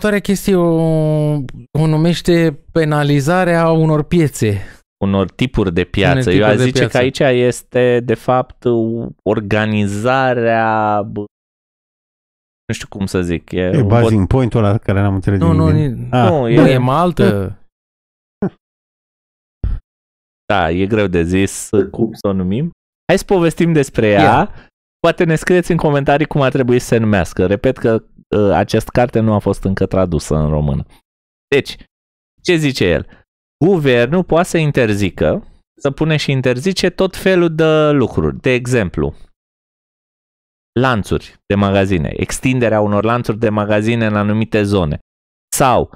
următoarea chestie o, o numește penalizarea unor piețe. Unor tipuri de piață. Tipuri Eu aș zice piață. că aici este, de fapt, organizarea nu știu cum să zic. E, e bazing bot... point-ul ăla care n-am înțeles Nu, nu, nu, ah. nu, e, nu, e maltă. Da, e greu de zis cum să o numim. Hai să povestim despre ea. Yeah. Poate ne scrieți în comentarii cum ar trebui să se numească. Repet că Uh, acest carte nu a fost încă tradusă în română. Deci, ce zice el? Guvernul poate să interzică, să pune și interzice tot felul de lucruri. De exemplu, lanțuri de magazine, extinderea unor lanțuri de magazine în anumite zone sau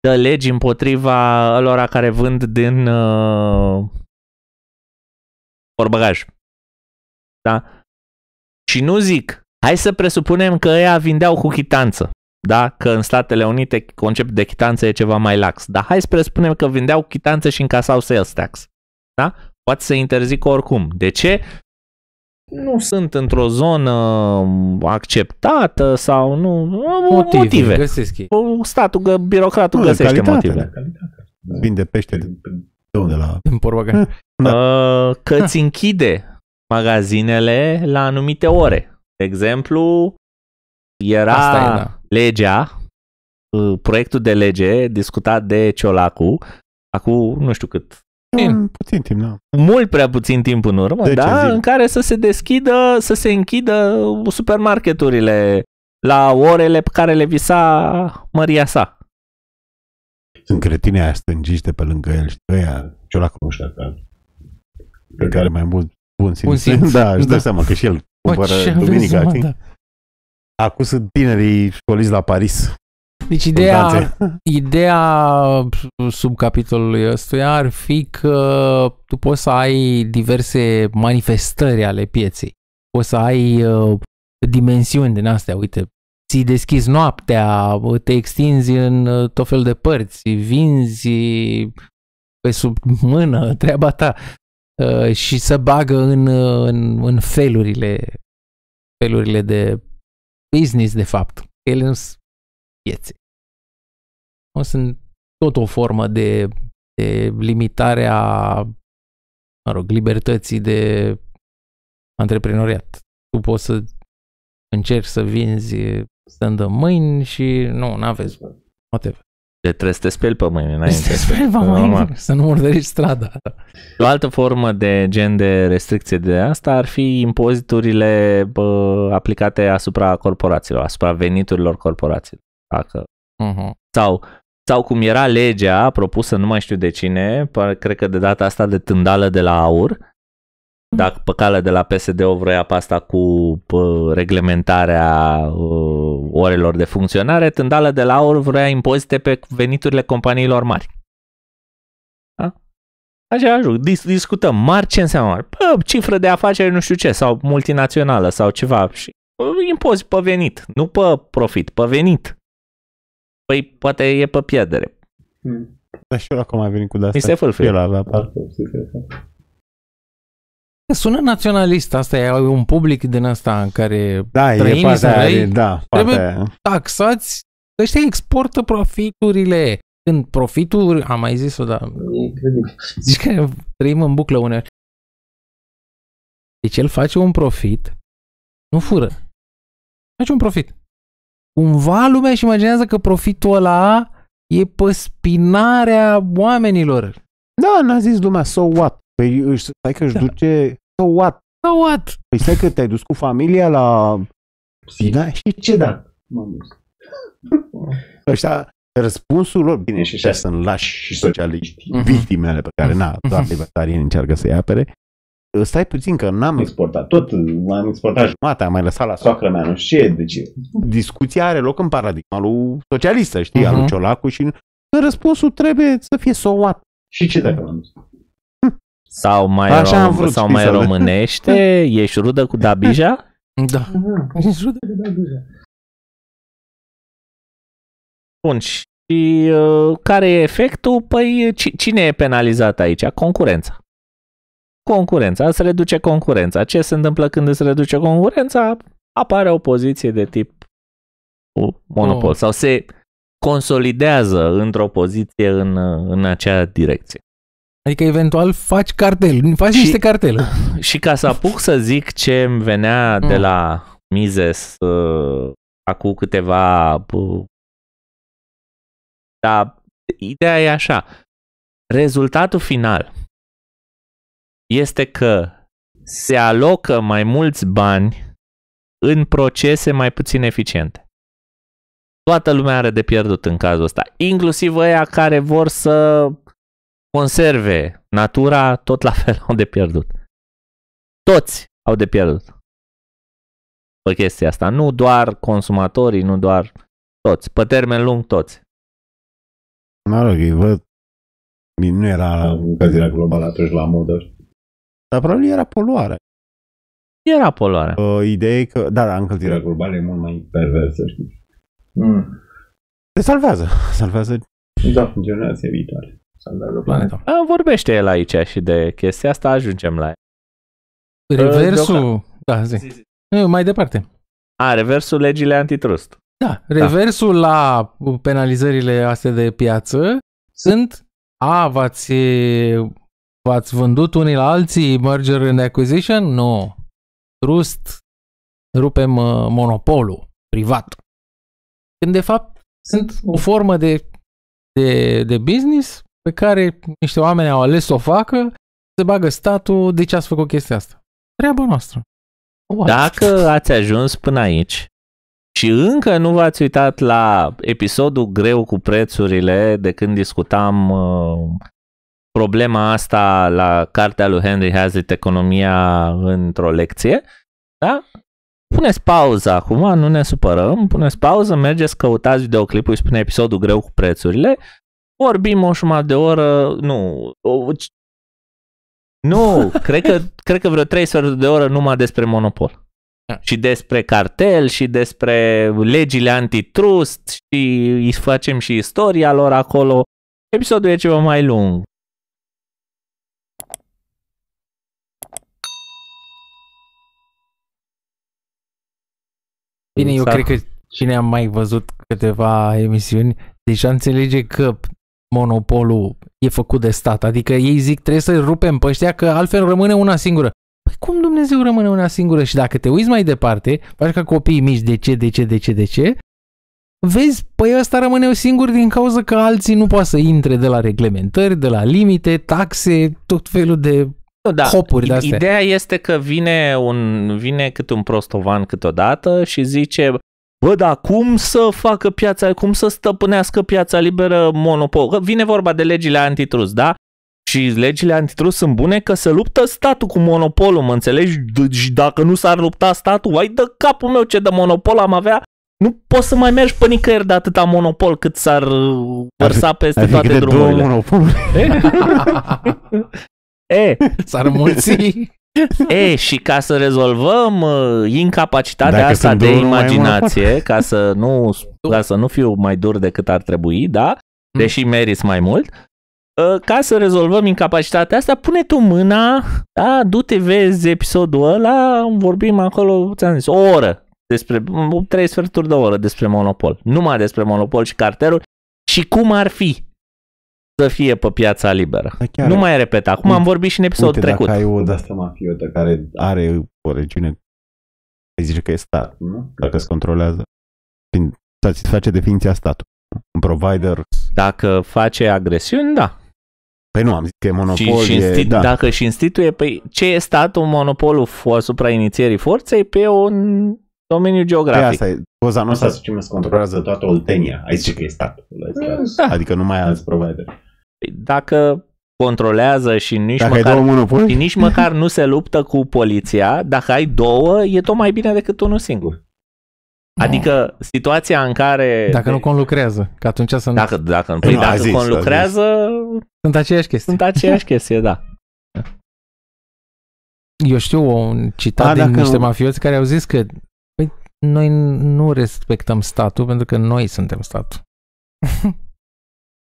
dă legi împotriva alora care vând din uh, orbagaj. Da? Și nu zic Hai să presupunem că ea vindeau cu chitanță. Da? Că în Statele Unite conceptul de chitanță e ceva mai lax. Dar hai să presupunem că vindeau chitanță și încasau sales tax. Da? Poate să interzică oricum. De ce? nu sunt într-o zonă acceptată sau nu. Motive. motive. Găsesc ei. Statul, gă, birocratul nu, găsește calitate, motive. Vinde pește de, de unde la... În Da. Uh, că ți da. închide magazinele la anumite ore. De exemplu, era Asta e, da. legea, uh, proiectul de lege discutat de Ciolacu, acum nu știu cât. Puțin, puțin timp, da. Mult prea puțin timp în urmă, da, în care să se deschidă, să se închidă supermarketurile la orele pe care le visa Maria sa. Sunt cretine aia stângiște pe lângă el, și ăia, Ciolacu nu știu pe care mai mult bun simț. Bun simț. Da, își dă da. seama că și el Cumpără duminica, știi? Da. Acum sunt tinerii școliți la Paris. Deci ideea, ideea uh, capitolului ăstuia ar fi că tu poți să ai diverse manifestări ale pieței. Poți să ai uh, dimensiuni din astea, uite, ți deschizi noaptea, te extinzi în uh, tot fel de părți, vinzi pe sub mână, treaba ta. Uh, și să bagă în, uh, în, în felurile, felurile de business, de fapt. Ele nu sunt piețe. Nu sunt tot o formă de, de limitare a mă rog, libertății de antreprenoriat. Tu poți să încerci să vinzi stand mâini și nu, n-aveți. Whatever. De trebuie să te speli pe mâini înainte. Să te speli pe mâini, să nu murdărești strada. O altă formă de gen de restricție de asta ar fi impoziturile bă, aplicate asupra corporațiilor, asupra veniturilor corporațiilor. Dacă... Uh-huh. Sau, sau cum era legea propusă, nu mai știu de cine, cred că de data asta de tândală de la aur, dacă pe cale de la PSD-o vrea pasta cu reglementarea uh, orelor de funcționare, tândală de la aur vrea impozite pe veniturile companiilor mari. Da? Așa ajung. Dis- discutăm mari ce înseamnă mari. Pă, cifră de afaceri nu știu ce, sau multinațională sau ceva. Și impozit pe venit, nu pe profit, pe venit. Păi poate e pe pierdere. Hmm. Dar și eu acum mai venit cu de asta. Mi se fâlfâie sună naționalist, asta e un public din asta în care da, trăim e săi, aia, da, trebuie aia. taxați, ăștia exportă profiturile. Când profituri am mai zis-o, dar zici că trăim în buclă uneori. Deci el face un profit, nu fură, face un profit. Cumva lumea își imaginează că profitul ăla e pe spinarea oamenilor. Da, n-a zis lumea, so what? Păi stai că își da. duce So what? So what? Păi stai că te-ai dus cu familia la... Si. Da? Și ce da? M-am dus. Ăștia, răspunsul lor, bine, și ăștia sunt lași și socialiști, mhm. victimele pe care, na, doar libertarii încearcă să-i apere, ă, stai puțin că n-am exportat tot, am exportat jumătate, am mai lăsat la soacră mea, nu știu ce, deci discuția are loc în paradigma lui socialistă, știi, uh-huh. al lui mhm. Ciolacu și răspunsul trebuie să fie soat. Și ce dacă l-am sau mai, Așa rom- am vrut, sau mai românește, ești rudă cu Dabija? Da. da. Ești rudă cu Dabija. Bun, și uh, care e efectul? Păi cine e penalizat aici? Concurența. Concurența, se reduce concurența. Ce se întâmplă când se reduce concurența? Apare o poziție de tip monopol oh. sau se consolidează într-o poziție în, în acea direcție. Adică eventual faci cartel, faci și, niște cartele. Și ca să apuc să zic ce îmi venea mm. de la Mises uh, acum câteva... Uh, dar ideea e așa. Rezultatul final este că se alocă mai mulți bani în procese mai puțin eficiente. Toată lumea are de pierdut în cazul ăsta, inclusiv ăia care vor să conserve, natura, tot la fel au de pierdut. Toți au de pierdut pe chestia asta. Nu doar consumatorii, nu doar toți. Pe termen lung, toți. Mă rog, văd. Nu era încălzirea globală atunci la modă. Dar probabil era poluare. Era poluare. Uh, ideea e că, da, da, încălzirea globală e mult mai perversă, știi. Mm. Se salvează. Salvează. Da, funcționează viitoare planeta. Da. A, vorbește el aici și de chestia asta, ajungem la ea. Reversul... Ă, da, zi. zi, zi. Nu, mai departe. A, reversul legile antitrust. Da, reversul da. la penalizările astea de piață sunt a, v-ați, v-ați vândut unii la alții merger and acquisition? Nu. Trust, rupem uh, monopolul privat. Când de fapt sunt o formă de, de, de business pe care niște oameni au ales să o facă, se bagă statul, de ce ați făcut chestia asta? Treaba noastră. What? Dacă ați ajuns până aici și încă nu v-ați uitat la episodul greu cu prețurile de când discutam uh, problema asta la cartea lui Henry Hazlitt, Economia într-o lecție, da? Puneți pauză acum, nu ne supărăm, puneți pauză, mergeți, căutați videoclipul și spune episodul greu cu prețurile Vorbim o jumătate de oră, nu, o, nu, cred că, cred că vreo trei sferturi de oră numai despre monopol. Da. Și despre cartel, și despre legile antitrust, și îi facem și istoria lor acolo. Episodul e ceva mai lung. Bine, eu S-a... Exact. cred că cine a mai văzut câteva emisiuni, deja înțelege că monopolul e făcut de stat. Adică ei zic trebuie să rupem pe ăștia că altfel rămâne una singură. Păi cum Dumnezeu rămâne una singură? Și dacă te uiți mai departe, faci ca copiii mici, de ce, de ce, de ce, de ce, vezi, păi ăsta rămâne singur din cauza că alții nu poate să intre de la reglementări, de la limite, taxe, tot felul de da, hopuri de astea. Ideea este că vine, un, vine cât un prostovan câteodată și zice, Bă, dar cum să facă piața, cum să stăpânească piața liberă monopol? Vine vorba de legile antitrust, da? Și legile antitrust sunt bune că se luptă statul cu monopolul, mă înțelegi? Și dacă nu s-ar lupta statul, ai de capul meu ce de monopol am avea nu poți să mai mergi pe nicăieri de atâta monopol cât s-ar uh, vărsa peste ar fi toate câte drumurile. Două monopoluri. E? e? S-ar mulți. E, și ca să rezolvăm uh, incapacitatea Dacă asta de imaginație, ca să, nu, ca să nu fiu mai dur decât ar trebui, da? Mm. Deși meriți mai mult, uh, ca să rezolvăm incapacitatea asta, pune tu mâna, da, du-te, vezi episodul ăla, vorbim acolo, ți-am zis, o oră, despre, trei sferturi de oră despre monopol, numai despre monopol și carterul și cum ar fi să fie pe piața liberă. Da, chiar nu mai repet, acum uite, am vorbit și în episodul uite, trecut. Dacă ai o de-asta mafiotă care are o regiune ai zice că e stat, nu? Dacă se controlează. Prin, satisface definiția statului. Un provider. Dacă face agresiuni, da. Păi nu, am zis că e monopol. Și, și e, da. Dacă și instituie, păi ce e statul monopolul asupra inițierii forței pe un domeniu păi geografic. Păi asta e, poza noastră. Asta se controlează toată Oltenia. Aici că e statul. Mm, da. Adică nu mai alți provider. Dacă controlează și nici, dacă măcar, două, și nici măcar nu se luptă cu poliția, dacă ai două, e tot mai bine decât unul singur. Da. Adică situația în care... Dacă nu conlucrează, că atunci sunt... Dacă, dacă, nu, păi, dacă zis, conlucrează... Sunt aceeași chestie. Sunt aceeași chestie, da. Eu știu un citat A, din dacă niște nu... mafioți care au zis că păi, noi nu respectăm statul pentru că noi suntem statul.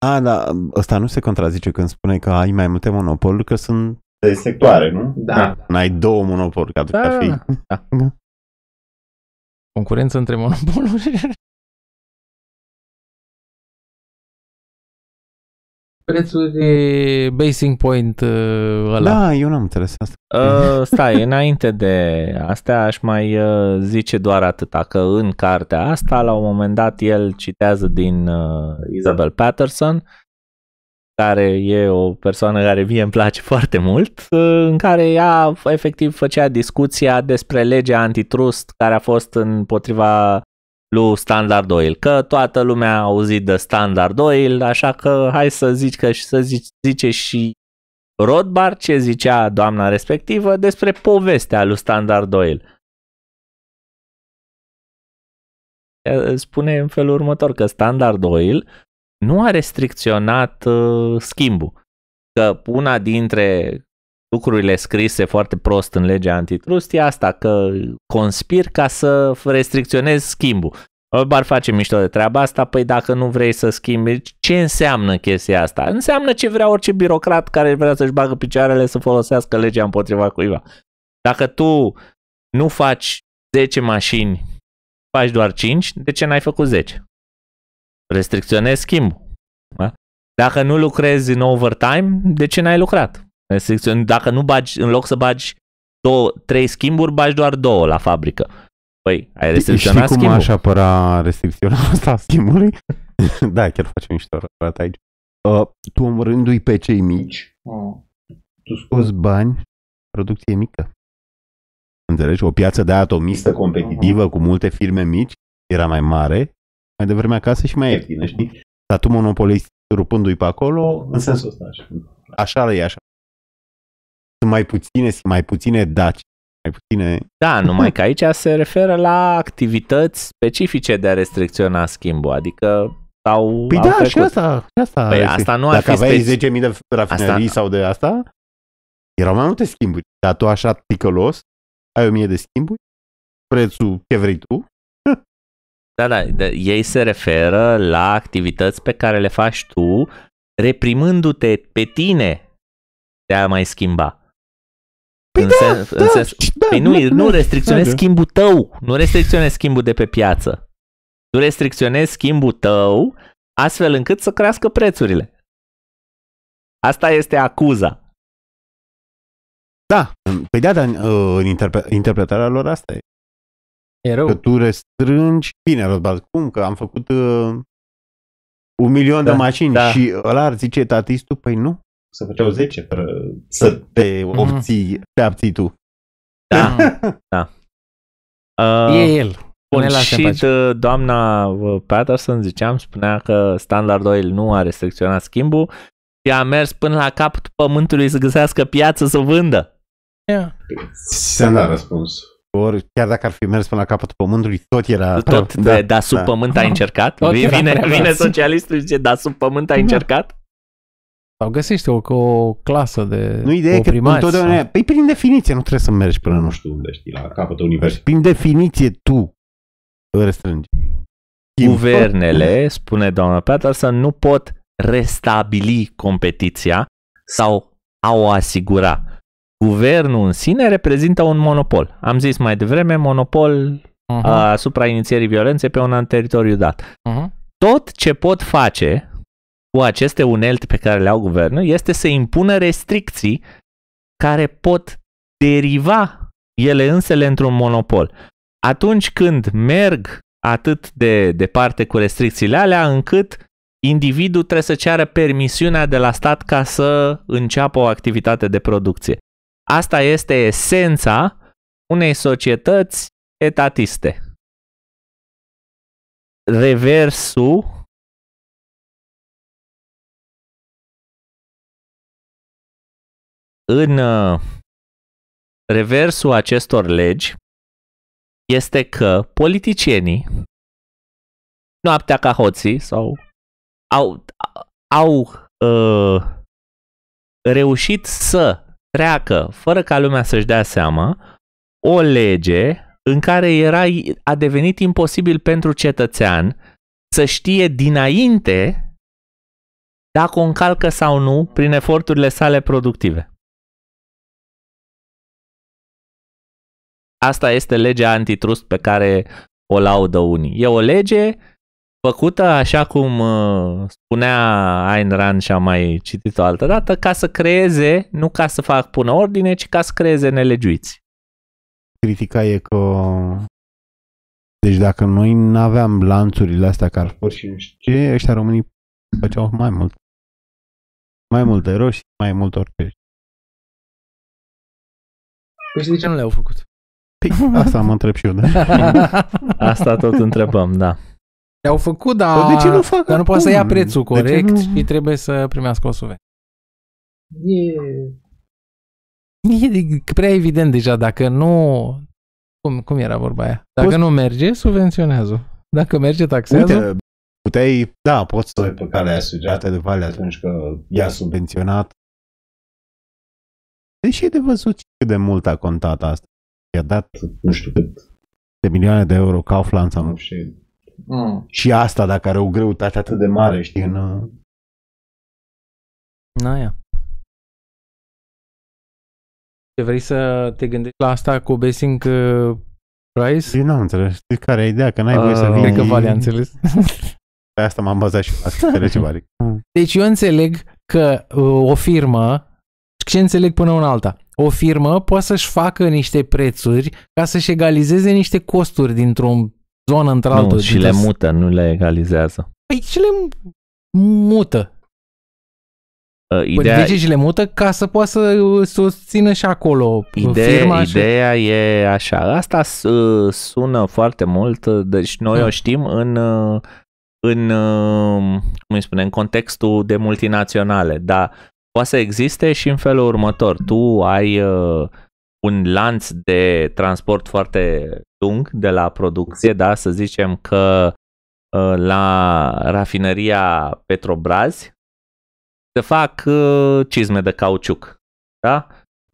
A, da, ăsta nu se contrazice când spune că ai mai multe monopoluri, că sunt... De sectoare, nu? Da. da. da. N-ai două monopoluri, ca da. fi... Da, da. da. Concurență între monopoluri. de basing point uh, ăla. Da, eu n-am înțeles asta. Uh, stai, înainte de astea aș mai uh, zice doar atâta, că în cartea asta, la un moment dat, el citează din uh, Isabel Patterson, care e o persoană care mie îmi place foarte mult, uh, în care ea efectiv făcea discuția despre legea antitrust care a fost împotriva lui Standard Oil, că toată lumea a auzit de Standard Oil, așa că hai să zici că și să zici, zice și Rodbar ce zicea doamna respectivă despre povestea lui Standard Oil. Spune în felul următor că Standard Oil nu a restricționat uh, schimbul. Că una dintre lucrurile scrise foarte prost în legea antitrust e asta, că conspir ca să restricționez schimbul. Bar face mișto de treaba asta, păi dacă nu vrei să schimbi, ce înseamnă chestia asta? Înseamnă ce vrea orice birocrat care vrea să-și bagă picioarele să folosească legea împotriva cuiva. Dacă tu nu faci 10 mașini, faci doar 5, de ce n-ai făcut 10? Restricționezi schimbul. Da? Dacă nu lucrezi în overtime, de ce n-ai lucrat? Dacă nu bagi, în loc să bagi două, trei schimburi, bagi doar două la fabrică. Păi, ai restricționat Știi schimbul? cum aș apăra restricționa asta a schimbului? da, chiar facem niște arată aici. Uh, tu omorându-i pe cei mici, oh. tu scoți bani, producție mică. Înțelegi? O piață de atomistă competitivă uh-huh. cu multe firme mici era mai mare, mai devreme acasă și mai ieftină, știi? Dar tu monopolezi rupându-i pe acolo, în sensul ăsta. Așa, așa e așa sunt mai puține, sunt mai puține daci. Mai puține... Da, numai că aici se referă la activități specifice de a restricționa schimbul, adică sau Păi da, trecut. și asta, și asta. Păi asta nu ar Dacă fi aveai speci... 10.000 de rafinerii asta... sau de asta, erau mai multe schimburi. Dar tu așa ticălos, ai 1.000 de schimburi, prețul ce vrei tu. Da, da, da, ei se referă la activități pe care le faci tu reprimându-te pe tine de a mai schimba. Păi în da, sens, da, în sens, da, păi nu, da, nu restricționezi da, schimbul tău, nu restricționezi schimbul de pe piață. Tu restricționezi schimbul tău astfel încât să crească prețurile. Asta este acuza. Da, păi da, dar uh, în interpre- interpretarea lor asta e. E rău. Că tu restrângi, bine, Rodbald, cum? Că am făcut uh, un milion da, de mașini da. și ăla ar zice tatistul, păi nu, se făceau 10 fără să te mhm. obții, mm-hmm. te abții tu. Da, da. da. Uh, e el. Bun, și de, doamna Patterson, ziceam, spunea că Standard Oil nu a restricționat schimbul și a mers până la capătul pământului să găsească piață să vândă. Yeah. ți a dat răspuns. Ori, chiar dacă ar fi mers până la capătul pământului, tot era... Tot, da, da, da sub da. pământ da. ai ah. încercat? Tot vine vine, vine socialistul și zice, da, sub pământ ai da. încercat? Sau găsește o, o clasă de Nu ideea că întotdeauna... Sau... Păi prin definiție nu trebuie să mergi până nu știu unde, știi, la capătul universului. Prin definiție tu restrângi. Guvernele, spune doamna Patterson, nu pot restabili competiția sau a o asigura. Guvernul în sine reprezintă un monopol. Am zis mai devreme, monopol uh-huh. asupra inițierii violenței pe un alt teritoriu dat. Uh-huh. Tot ce pot face cu aceste unelte pe care le au guvernul este să impună restricții care pot deriva ele însele într-un monopol. Atunci când merg atât de departe cu restricțiile alea, încât individul trebuie să ceară permisiunea de la stat ca să înceapă o activitate de producție. Asta este esența unei societăți etatiste. Reversul în uh, reversul acestor legi este că politicienii, noaptea ca hoții, sau au, au uh, reușit să treacă, fără ca lumea să-și dea seama, o lege în care era, a devenit imposibil pentru cetățean să știe dinainte dacă o încalcă sau nu prin eforturile sale productive. Asta este legea antitrust pe care o laudă unii. E o lege făcută, așa cum uh, spunea Ayn Rand și am mai citit-o altă dată, ca să creeze, nu ca să fac pună ordine, ci ca să creeze nelegiuiți. Critica e că deci dacă noi nu aveam lanțurile astea Carrefour și nu știu ce, ăștia românii făceau mai mult. Mai multe roșii, mai mult orice. Păi de ce nu le-au făcut? Păi, asta mă întreb și eu, da? asta tot întrebăm, da. Le-au făcut, dar, păi, de ce nu, fac dar nu poate să ia prețul corect și trebuie să primească o suve. E... e prea evident deja, dacă nu... Cum, cum era vorba aia? Dacă poți... nu merge, subvenționează. Dacă merge, taxează. Uite, puteai, da, poți să pe ai sugerată de vale atunci că i-a subvenționat. Deși e de văzut cât de mult a contat asta i-a dat, nu știu cât, de milioane de euro Kaufland sau nu știu. Mm. Și asta, dacă are o greutate atât de mare, știi, în... Uh, Na, ia. Te vrei să te gândești la asta cu basing uh, price? Eu n-am înțeles. Știi care e ideea? Că n-ai uh, voie să vii... Uh, cred că Vali a înțeles. Pe asta m-am bazat și asta înțelege Vali. Deci eu înțeleg că o firmă, ce înțeleg până una alta? o firmă poate să-și facă niște prețuri ca să-și egalizeze niște costuri dintr-o zonă într-altă. Nu, și le mută, nu le egalizează. Păi și le mută. Uh, păi ideea... Deci și le mută ca să poată să susțină și acolo ideea, firma. Și... Ideea e așa. Asta uh, sună foarte mult, uh, deci noi hmm. o știm în, în cum spune, în contextul de multinaționale, dar poate să existe și în felul următor. Tu ai uh, un lanț de transport foarte lung de la producție, da, să zicem că uh, la rafineria Petrobras se fac uh, cizme de cauciuc, da?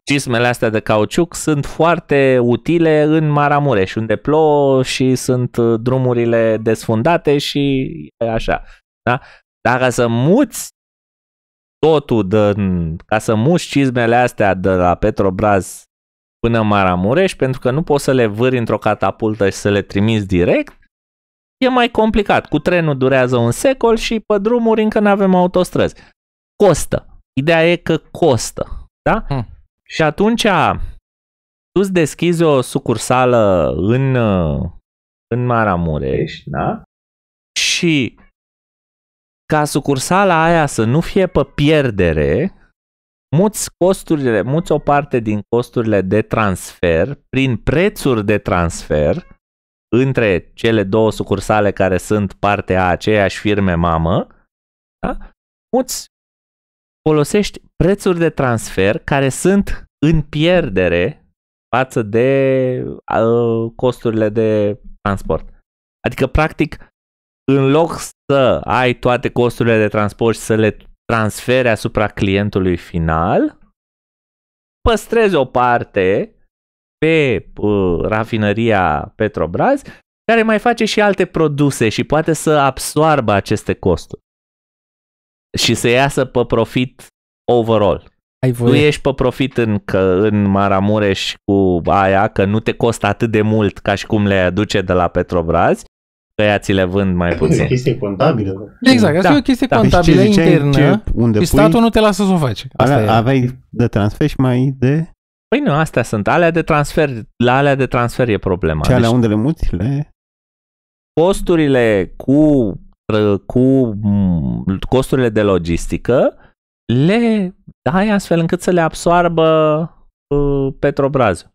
Cismele astea de cauciuc sunt foarte utile în Maramureș, unde plouă și sunt uh, drumurile desfundate și așa. Da? Dacă să muți totul de, ca să muși cizmele astea de la Petrobras până Maramureș, pentru că nu poți să le vâri într-o catapultă și să le trimiți direct, e mai complicat. Cu trenul durează un secol și pe drumuri încă nu avem autostrăzi. Costă. Ideea e că costă. Da? Hmm. Și atunci tu îți deschizi o sucursală în, în Maramureș, da? Și ca sucursala aia să nu fie pe pierdere, muți costurile, muți o parte din costurile de transfer prin prețuri de transfer între cele două sucursale care sunt parte a aceeași firme mamă, da? muți, folosești prețuri de transfer care sunt în pierdere față de uh, costurile de transport. Adică, practic, în loc să ai toate costurile de transport și să le transfere asupra clientului final, păstrezi o parte pe uh, rafinăria Petrobras care mai face și alte produse și poate să absoarbă aceste costuri și să iasă pe profit overall. Ai voie. Tu ești pe profit în, că, în Maramureș cu aia că nu te costă atât de mult ca și cum le aduce de la Petrobras ea ți le vând mai puțin. E o chestie contabilă. Exact, asta da, e o da, chestie da. contabilă deci internă ce, unde și statul nu te lasă să o faci. Asta alea, Aveai de transfer și mai de... Păi nu, astea sunt. Alea de transfer, la alea de transfer e problema. Și alea deci, unde le muți? Le... Costurile cu, cu mm, costurile de logistică le dai astfel încât să le absoarbă uh, Petrobrazul.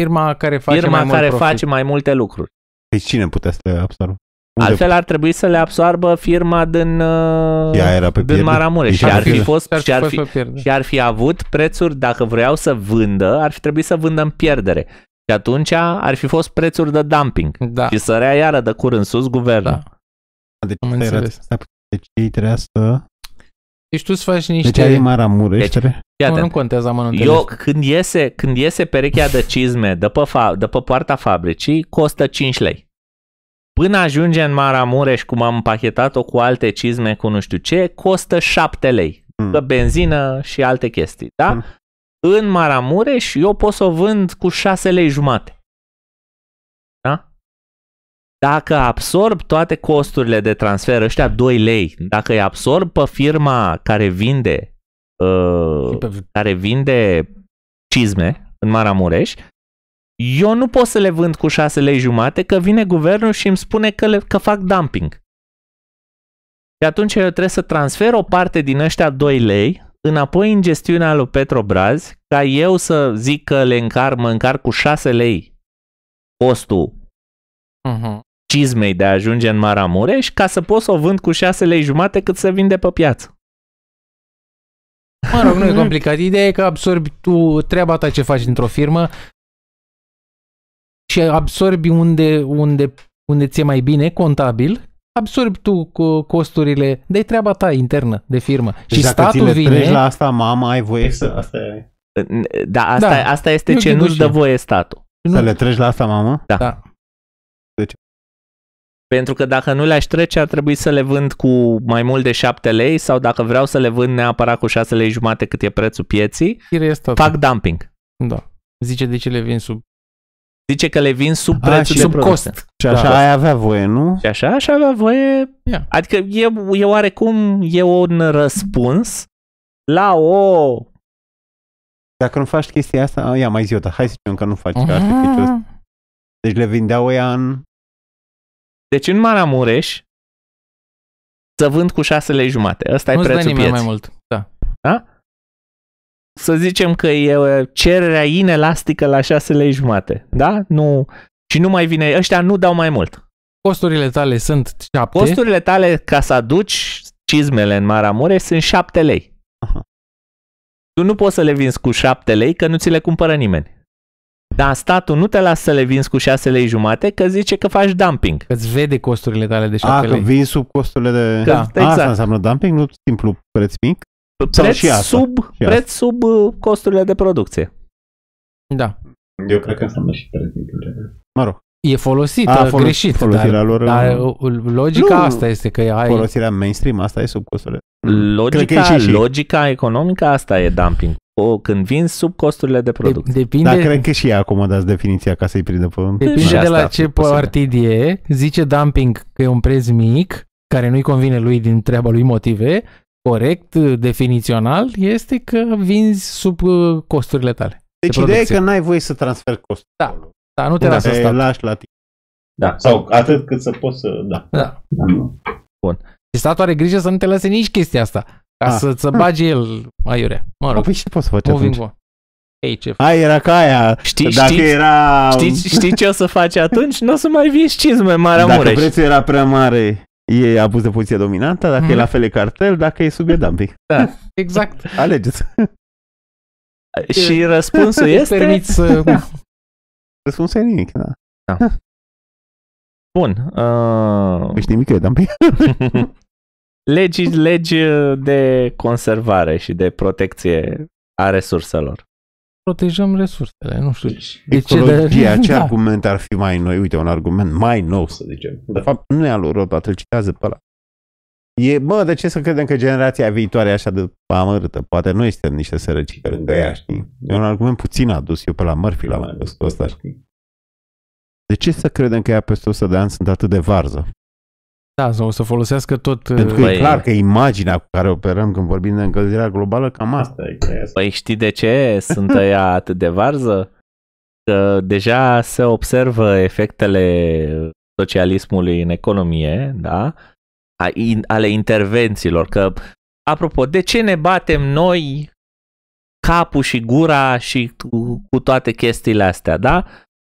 Firma care face, Firma mai care mult face mai multe lucruri. Păi cine putea să le absorbe? Unde Altfel ar trebui să le absorbă firma din, uh, era pe din Maramure. Maramureș deci și ar fi, fost, și, ar fi, și ar fi avut prețuri, dacă vreau să vândă, ar fi trebuit să vândă în pierdere. Și atunci ar fi fost prețuri de dumping. Da. Și sărea iară de cur în sus guvernul. Da. Deci, Am înțeles. Era, deci ei trebuia să deci tu îți faci niște... Deci ai maramurești? Deci, iată, nu, nu contează amănuntele. Eu, când iese, când iese perechea de cizme de pe, fa- de pe poarta fabricii, costă 5 lei. Până ajunge în Maramureș, cum am împachetat-o cu alte cizme, cu nu știu ce, costă 7 lei. Mm. Că benzină și alte chestii, da? Mm. În Maramureș eu pot să o vând cu 6 lei jumate dacă absorb toate costurile de transfer, ăștia 2 lei, dacă îi absorb pe firma care vinde uh, pe... care vinde cizme în Maramureș, eu nu pot să le vând cu 6 lei jumate că vine guvernul și îmi spune că, le, că fac dumping. Și atunci eu trebuie să transfer o parte din ăștia 2 lei înapoi în gestiunea lui Petrobras ca eu să zic că le încar, mă încar cu 6 lei costul uh-huh cizmei de a ajunge în Maramureș ca să pot să o vând cu 6 lei jumate cât se vinde pe piață. Mă rog, nu e mm. complicat. Ideea e că absorbi tu treaba ta ce faci într-o firmă și absorbi unde, unde, unde ți-e mai bine, contabil, absorbi tu cu costurile de treaba ta internă de firmă. Deci și dacă statul vine... la asta, mama, ai voie să... Asta e... Da, asta, da, asta este ce nu-ți dă voie statul. Să nu... le treci la asta, mamă? Da. da. Pentru că dacă nu le-aș trece, ar trebui să le vând cu mai mult de 7 lei sau dacă vreau să le vând neapărat cu 6 lei jumate cât e prețul pieții, fac dumping. Da. Zice de ce le vin sub Zice că le vin sub ah, prețul A, și de sub produse. cost. Și așa da. ai avea voie, nu? Și așa aș avea voie. Yeah. Adică e, e oarecum e un răspuns la o... Dacă nu faci chestia asta, ia mai zi-o, dar hai să zicem că nu faci, uh-huh. artificiul Deci le vindeau ea în deci în Maramureș să vând cu 6 lei jumate. Ăsta e prețul pieței. mai mult. Da. da? Să zicem că e uh, cererea inelastică la 6 lei jumate. Da? Nu, și nu mai vine, ăștia nu dau mai mult. Costurile tale sunt 7. Costurile tale ca să aduci cizmele în Maramureș sunt 7 lei. Aha. Tu nu poți să le vinzi cu 7 lei că nu ți le cumpără nimeni. Dar statul nu te lasă să le vinzi cu 6 lei jumate că zice că faci dumping. Că îți vede costurile tale de lei. A, că vin sub costurile de... Că, da. Exact. Asta înseamnă dumping, nu simplu preț mic? Preț, și asta, sub, și preț sub uh, costurile de producție. Da. Eu cred că înseamnă și preț mic. Mă rog. E folosit, A, folos, greșit. Folosirea dar, lor, dar uh, uh, logica nu, asta este că ai... Folosirea mainstream, asta e sub costurile. Logica, cred că e și. logica economică asta e dumping o când vin sub costurile de producție. De, depinde... Dar cred că și ea acomodați definiția ca să-i prindă pe... Depinde de la ce partid e. Zice dumping că e un preț mic, care nu-i convine lui din treaba lui motive, corect, definițional, este că vinzi sub uh, costurile tale. Deci de ideea e că n-ai voie să transferi costul. Da, da nu te da, lasă stat. lași la tine. Da, sau atât cât să poți să... Da. da. da. Bun. Și statul are grijă să nu te lase nici chestia asta. Ca ah. să-ți bagi el aiurea. Mă rog. Păi ce poți să faci atunci? On. Ei, ce ai era ca aia. Știi, Dacă știi, era... știi, știi ce o să faci atunci? Nu o să mai vii cizme mare Dacă Mureș. prețul era prea mare, e abuz de poziție dominantă, dacă mm. e mhm. la fel e cartel, dacă e sub Da, exact. Alegeți. Și răspunsul este... Permiți să... Răspunsul e nimic, da. da. Bun. Uh... Ești nimic, e, dumping. legi, legi de conservare și de protecție a resurselor. Protejăm resursele, nu știu. Deci, de ce, de... ce da. argument ar fi mai noi? Uite, un argument mai nou, să zicem. De fapt, nu e al lui Robat, îl citează pe ăla. E, bă, de ce să credem că generația viitoare e așa de amărâtă? Poate noi suntem niște sărăcii pe lângă ea, știi? E un argument puțin adus eu pe la Murphy, l-am adus ăsta, știi? De ce să credem că ea peste 100 de ani sunt atât de varză? Da, sau o să folosească tot... Pentru că păi... e uh, clar că imaginea cu care operăm când vorbim de încălzirea globală, cam asta e. Păi știi de ce sunt ăia atât de varză? Că deja se observă efectele socialismului în economie, da? A, in, ale intervențiilor, că apropo, de ce ne batem noi capul și gura și cu, cu toate chestiile astea, da?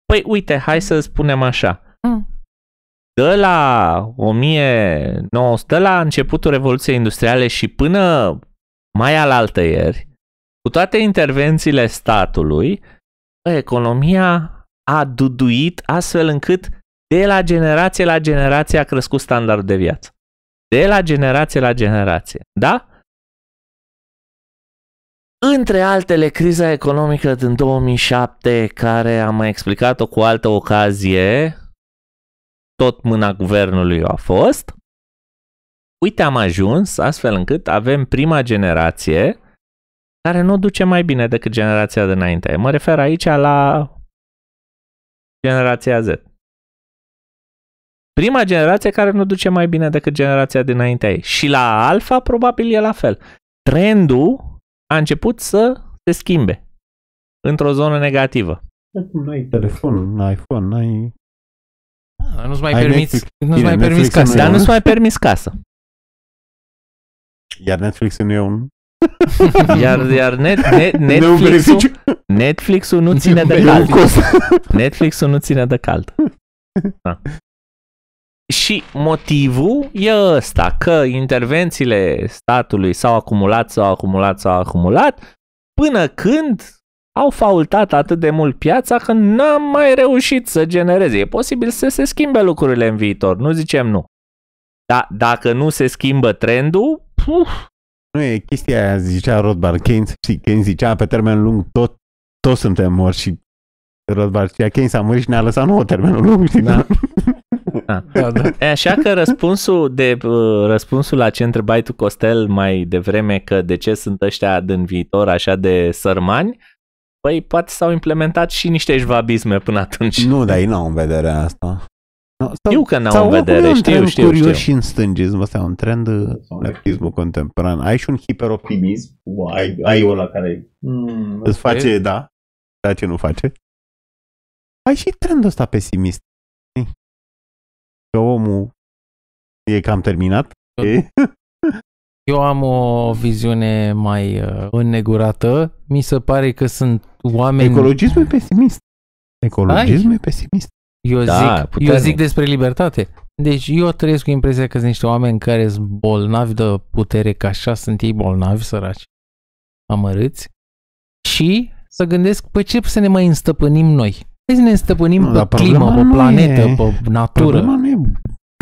Păi uite, hai să spunem așa. Mm de la 1900, de la începutul Revoluției Industriale și până mai al altăieri, cu toate intervențiile statului, economia a duduit astfel încât de la generație la generație a crescut standardul de viață. De la generație la generație. Da? Între altele, criza economică din 2007, care am mai explicat-o cu altă ocazie, tot mâna guvernului a fost. Uite, am ajuns astfel încât avem prima generație care nu duce mai bine decât generația de înainte. Mă refer aici la generația Z. Prima generație care nu duce mai bine decât generația de înainte. Și la Alfa probabil e la fel. Trendul a început să se schimbe într-o zonă negativă. Acum ai telefon, nu ai iPhone, nu ai Ah, nu-ți mai Ai Netflix. nu-ți mai permiți casă. Dar nu-ți mai permis casă. Iar Netflix nu e un... Iar, iar net, net, Netflix-ul, Netflix-ul nu ține de cald. Netflix-ul nu ține de cald. Da. Și motivul e ăsta, că intervențiile statului s-au acumulat, s-au acumulat, s-au acumulat, până când au faultat atât de mult piața că n-am mai reușit să genereze. E posibil să se schimbe lucrurile în viitor, nu zicem nu. Dar dacă nu se schimbă trendul, puf. Nu e chestia aia, zicea Rothbard Keynes, și Keynes zicea pe termen lung tot, toți suntem morți și Rothbard zicea Keynes a murit și ne-a lăsat nouă termenul lung. Știi? Da. Da. Da, da. E așa că răspunsul, de, uh, răspunsul la ce întrebai tu, Costel, mai devreme, că de ce sunt ăștia din viitor așa de sărmani, Păi poate s-au implementat și niște jvabisme până atunci. Nu, dar ei n-au în vedere asta. No, sau, știu că n-au în vedere, știu, știu, știu, curios și în stângism, ăsta un trend leftismul uh, contemporan. Ai și un hiperoptimism, ai, ai ăla care mm, îți face, e? da, ceea ce nu face. Ai și trendul ăsta pesimist. Că omul e cam terminat. E? Eu am o viziune mai uh, înnegurată. Mi se pare că sunt oameni... Ecologismul e pesimist. Ecologismul Ai. e pesimist. Eu, da, zic, Da. eu zic despre libertate. Deci eu trăiesc cu impresia că sunt niște oameni care sunt bolnavi de putere, că așa sunt ei bolnavi, săraci, amărâți, și să gândesc pe păi ce să ne mai înstăpânim noi. Hai să ne înstăpânim no, da, pe climă, pe planetă, e... pe natură. Problema nu e...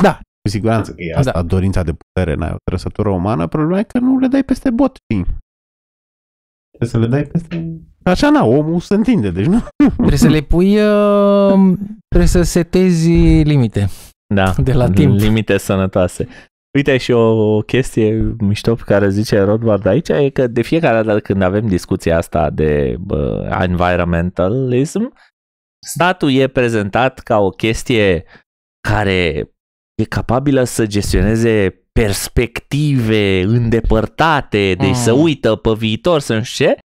Da, cu siguranță da. că e asta, da. dorința de putere, n-ai o trăsătură umană, problema e că nu le dai peste bot, știi? Trebuie să le dai peste... Așa, na, omul se întinde, deci nu. Trebuie să le pui, uh, trebuie să setezi limite. Da, de la timp. limite sănătoase. Uite și o chestie mișto pe care zice Rodward aici e că de fiecare dată când avem discuția asta de uh, environmentalism, statul e prezentat ca o chestie care e capabilă să gestioneze perspective îndepărtate, deci mm. să uită pe viitor, să nu știu ce,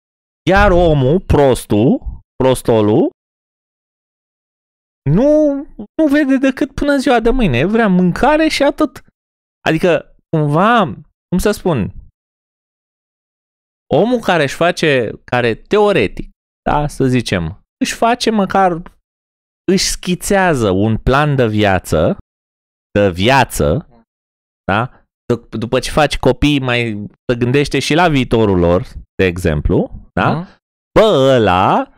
iar omul, prostul, prostolul, nu, nu vede decât până ziua de mâine. Vrea mâncare și atât. Adică, cumva, cum să spun, omul care își face, care teoretic, da, să zicem, își face măcar, își schițează un plan de viață de viață, da? după ce faci copii, mai te gândește și la viitorul lor, de exemplu, da? Uh-huh. Bă, ăla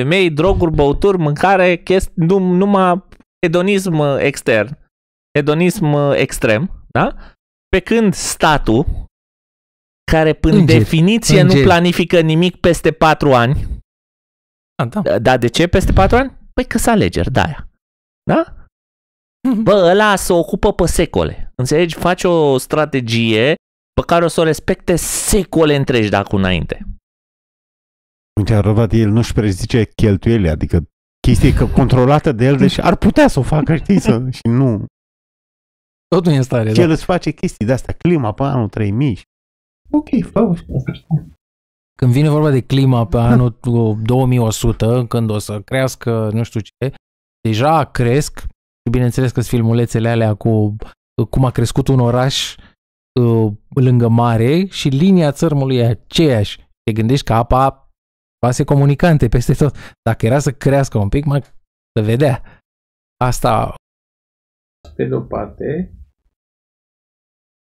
femei, droguri, băuturi, mâncare, chesti- num- numai hedonism extern, hedonism extrem, da? Pe când statul, care până Înger. definiție Înger. nu planifică nimic peste patru ani, A, da. da, de ce peste patru ani? Păi că să alegeri, da aia. Da? Bă, ăla se ocupă pe secole. Înțelegi? Face o strategie pe care o să o respecte secole întregi dacă înainte. Deci, Rovat, el nu-și prezice cheltuielile, adică chestie că controlată de el, deci ar putea să o facă, știi, să, și nu. Tot nu e în stare, Și da. el îți face chestii de-astea, clima pe anul 3000. Ok, fă-o când vine vorba de clima pe anul 2100, când o să crească nu știu ce, deja cresc și bineînțeles că sunt filmulețele alea cu cum a crescut un oraș uh, lângă mare și linia țărmului e aceeași. Te gândești că apa va se comunicante peste tot. Dacă era să crească un pic, mai să vedea. Asta pe de-o parte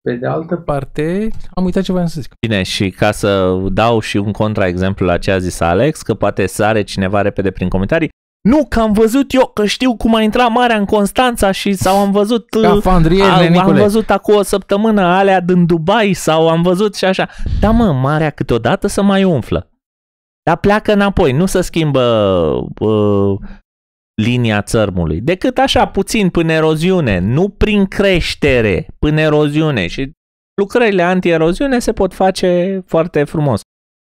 pe de altă parte, am uitat ce voiam să zic. Bine, și ca să dau și un contraexemplu la ce a zis Alex, că poate sare cineva repede prin comentarii, nu, că am văzut eu, că știu cum a intrat marea în Constanța și sau am văzut uh, am, am văzut acum o săptămână alea din Dubai sau am văzut și așa. Da mă, marea câteodată să mai umflă. Dar pleacă înapoi, nu se schimbă uh, linia țărmului, decât așa puțin până eroziune, nu prin creștere, până eroziune și lucrările anti-eroziune se pot face foarte frumos.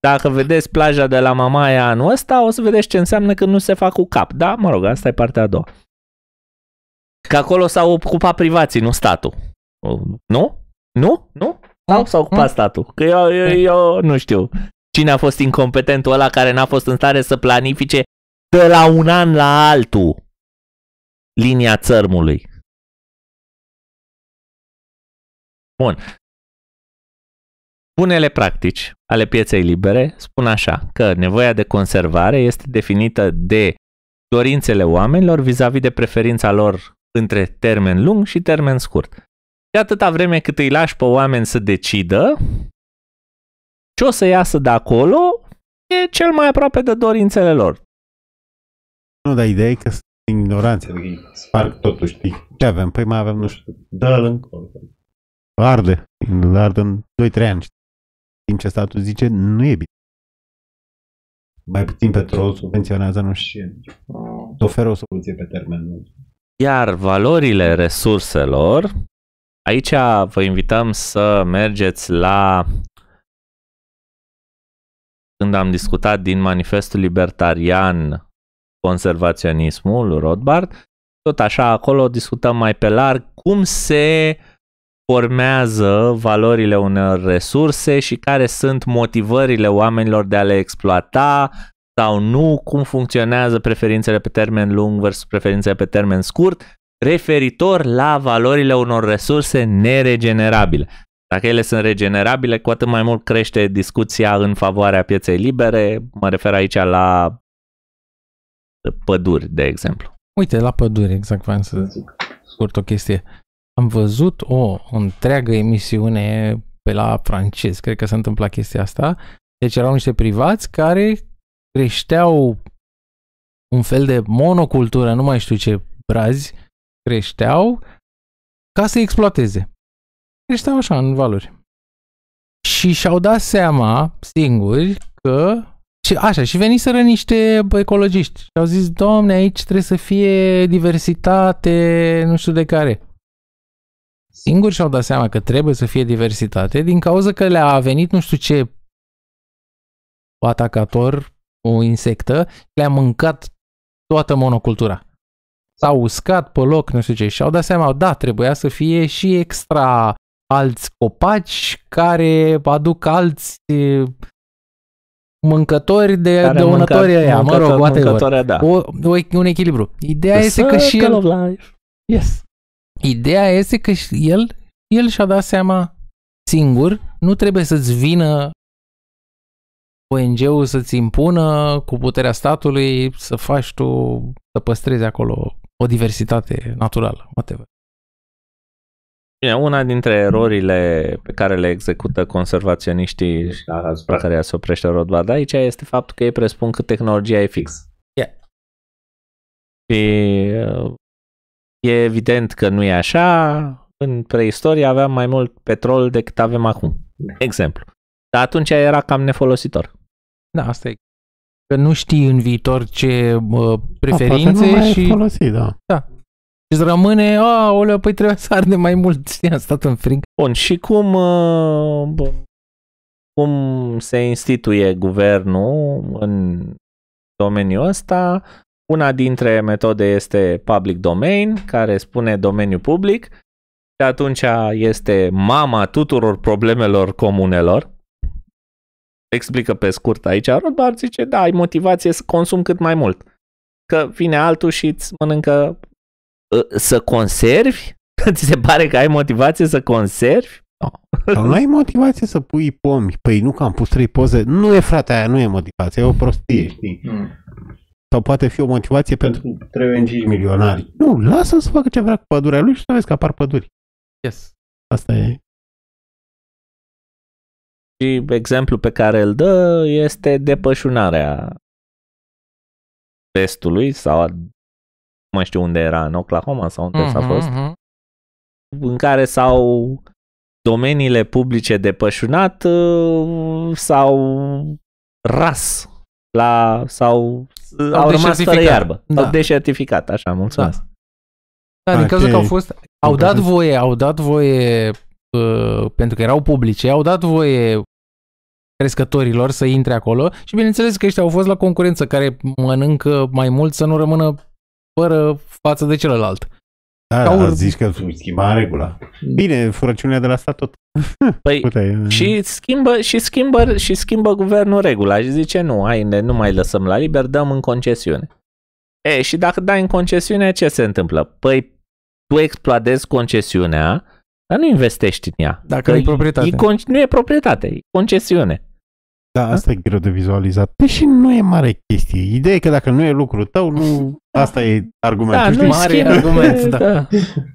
Dacă vedeți plaja de la Mamaia anul ăsta, o să vedeți ce înseamnă că nu se fac cu cap, da? Mă rog, asta e partea a doua. Că acolo s-au ocupat privații, nu statul. Nu? Nu? Nu? Sau s-a ocupat statul? Că eu, eu, eu nu știu cine a fost incompetentul ăla care n-a fost în stare să planifice de la un an la altul linia țărmului. Bun. Unele practici ale pieței libere spun așa că nevoia de conservare este definită de dorințele oamenilor vis-a-vis de preferința lor între termen lung și termen scurt. De atâta vreme cât îi lași pe oameni să decidă ce o să iasă de acolo, e cel mai aproape de dorințele lor. Nu, dar ideea e că sunt ignoranți. Sparg totul, știi? Ce avem? Păi mai avem, nu știu. Da, în încolo. Arde. Arde în 2-3 ani. Timp ce statul zice, nu e bine. Mai puțin petrol subvenționează, nu știu. Oh. Oferă o soluție pe termen lung. Iar valorile resurselor, aici vă invităm să mergeți la când am discutat din manifestul libertarian conservaționismul Rothbard. Tot așa, acolo discutăm mai pe larg cum se formează valorile unor resurse și care sunt motivările oamenilor de a le exploata sau nu, cum funcționează preferințele pe termen lung versus preferințele pe termen scurt, referitor la valorile unor resurse neregenerabile. Dacă ele sunt regenerabile, cu atât mai mult crește discuția în favoarea pieței libere. Mă refer aici la păduri, de exemplu. Uite, la păduri, exact v-am să zic scurt o chestie. Am văzut o întreagă emisiune pe la francez, cred că se întâmpla chestia asta. Deci erau niște privați care creșteau un fel de monocultură, nu mai știu ce brazi, creșteau ca să exploateze. Creșteau așa, în valori. Și și-au dat seama singuri că și așa, și veniseră niște ecologiști și au zis, domne, aici trebuie să fie diversitate, nu știu de care. Singuri și-au dat seama că trebuie să fie diversitate din cauza că le-a venit nu știu ce atacator, o insectă, le-a mâncat toată monocultura. S-au uscat pe loc, nu știu ce, și au dat seama, da, trebuia să fie și extra alți copaci care aduc alți mâncători de dăunători aia, mă rog, whatever. Da. O, o, un echilibru. Ideea The este că și el... Yes. Ideea este că și el, el și-a dat seama singur, nu trebuie să-ți vină ONG-ul să-ți impună cu puterea statului să faci tu, să păstrezi acolo o diversitate naturală, whatever. Bine, una dintre erorile pe care le execută conservaționiștii și asupra care se oprește Rodvada aici este faptul că ei presupun că tehnologia e fix. Yeah. Și uh, e evident că nu e așa. În preistorie aveam mai mult petrol decât avem acum, de da. exemplu. Dar atunci era cam nefolositor. Da, asta e. Că nu știi în viitor ce uh, preferințe da, și... Folosi, da. da îți deci rămâne, a, oleu, păi trebuie să arde mai mult, știi, am stat în frig. Bun, și cum, uh, cum se instituie guvernul în domeniul ăsta? Una dintre metode este public domain, care spune domeniu public, și atunci este mama tuturor problemelor comunelor. Explică pe scurt aici, Rodbar zice, da, ai motivație să consum cât mai mult. Că vine altul și îți mănâncă Ă, să conservi? Ți se pare că ai motivație să conservi? Sau da. nu ai motivație să pui pomi. Păi nu că am pus trei poze. Nu e frate aia, nu e motivație, e o prostie, știi? Mm. Sau poate fi o motivație pentru, trei ong milionari. Nu, lasă să facă ce vrea cu pădurea lui și să vezi că apar păduri. Yes. Asta e. Și exemplu pe care îl dă este depășunarea vestului sau a mai știu unde era, în Oklahoma sau unde uh-huh, s-a mhm, fost, uh-huh. în care s-au domeniile publice depășunat, s uh, sau ras la, sau au, au rămas fără iarbă. Da. Au deșertificat, așa, mulțumesc. Da. Da, din okay. că au fost, au dat voie, au dat voie, uh, pentru că erau publice, au dat voie crescătorilor să intre acolo și bineînțeles că ăștia au fost la concurență care mănâncă mai mult să nu rămână fără față de celălalt. Da, da, ori... zici că schimba regula. Bine, furăciunea de la stat tot. Păi, Putai, și, schimbă, și, schimbă, și schimbă guvernul regula și zice nu, hai, ne, nu mai lăsăm la liber, dăm în concesiune. E, și dacă dai în concesiune, ce se întâmplă? Păi, tu exploadezi concesiunea, dar nu investești în ea. Dacă e proprietate. E, con- nu e proprietate, e concesiune. Da, da, asta e greu de vizualizat. Deși nu e mare chestie. Ideea e că dacă nu e lucrul tău, nu... Asta e argumentul. Da, știi? nu mare schimb. argument, da. da.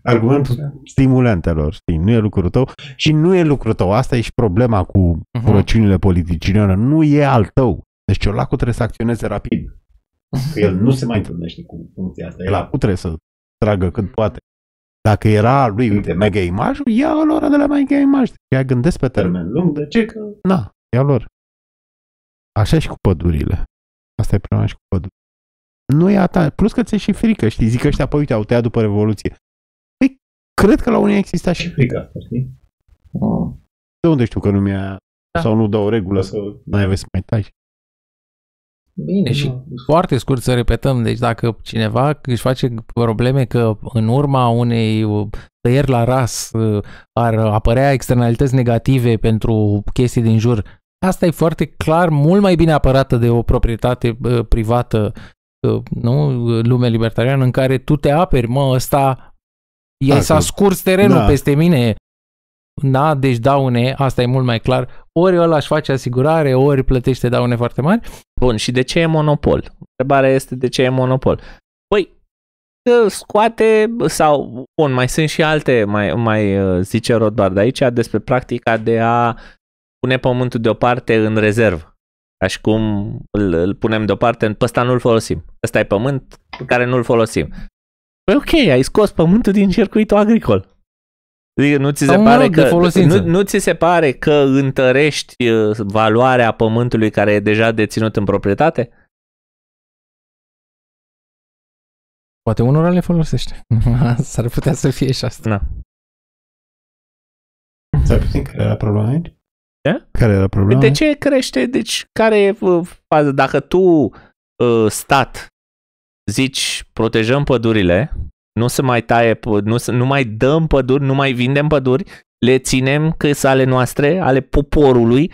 Argumentul stimulantelor, știi? Nu e lucrul tău și nu e lucrul tău. Asta e și problema cu uh-huh. furăciunile Nu e al tău. Deci ciolacul trebuie să acționeze rapid. Că el nu se mai întâlnește cu funcția asta. El acu trebuie să tragă cât poate. Dacă era lui, uite, mega imajul, ia lor de la mega imaj. Ia gândesc pe termen lung, de ce că... Na, da. ia lor. Așa și cu pădurile. Asta e problema și cu pădurile. Nu e atât. Plus că ți-e și frică, știi? Zic ăștia, păi uite, au tăiat după Revoluție. Păi, cred că la unii exista și frică ah. De unde știu că nu mi-a... Da. Sau nu dă o regulă să mai vezi mai tai. Bine, și da. foarte scurt să repetăm, deci dacă cineva își face probleme că în urma unei uh, tăieri la ras uh, ar apărea externalități negative pentru chestii din jur, Asta e foarte clar, mult mai bine apărată de o proprietate privată, nu, lumea libertariană, în care tu te aperi, mă, ăsta el da, s-a scurs terenul da. peste mine, da, deci daune, asta e mult mai clar, ori ăla își face asigurare, ori plătește daune foarte mari. Bun, și de ce e monopol? Întrebarea este de ce e monopol. Păi, scoate sau, bun, mai sunt și alte, mai, mai uh, zice Rodbard aici despre practica de a pune pământul deoparte în rezervă. Ca și cum îl, îl punem deoparte, pe ăsta nu-l folosim. Ăsta e pământ pe care nu-l folosim. Păi ok, ai scos pământul din circuitul agricol. Adică nu ți, se Am pare că, nu, nu ți se pare că întărești uh, valoarea pământului care e deja deținut în proprietate? Poate unora le folosește. S-ar putea să fie și asta. S-ar putea everything uh, problema aici? De? Da? Care era problema? De ce crește? Deci, care e uh, faza? Dacă tu, uh, stat, zici, protejăm pădurile, nu se mai taie, nu, se, nu mai dăm păduri, nu mai vindem păduri, le ținem că sunt ale noastre, ale poporului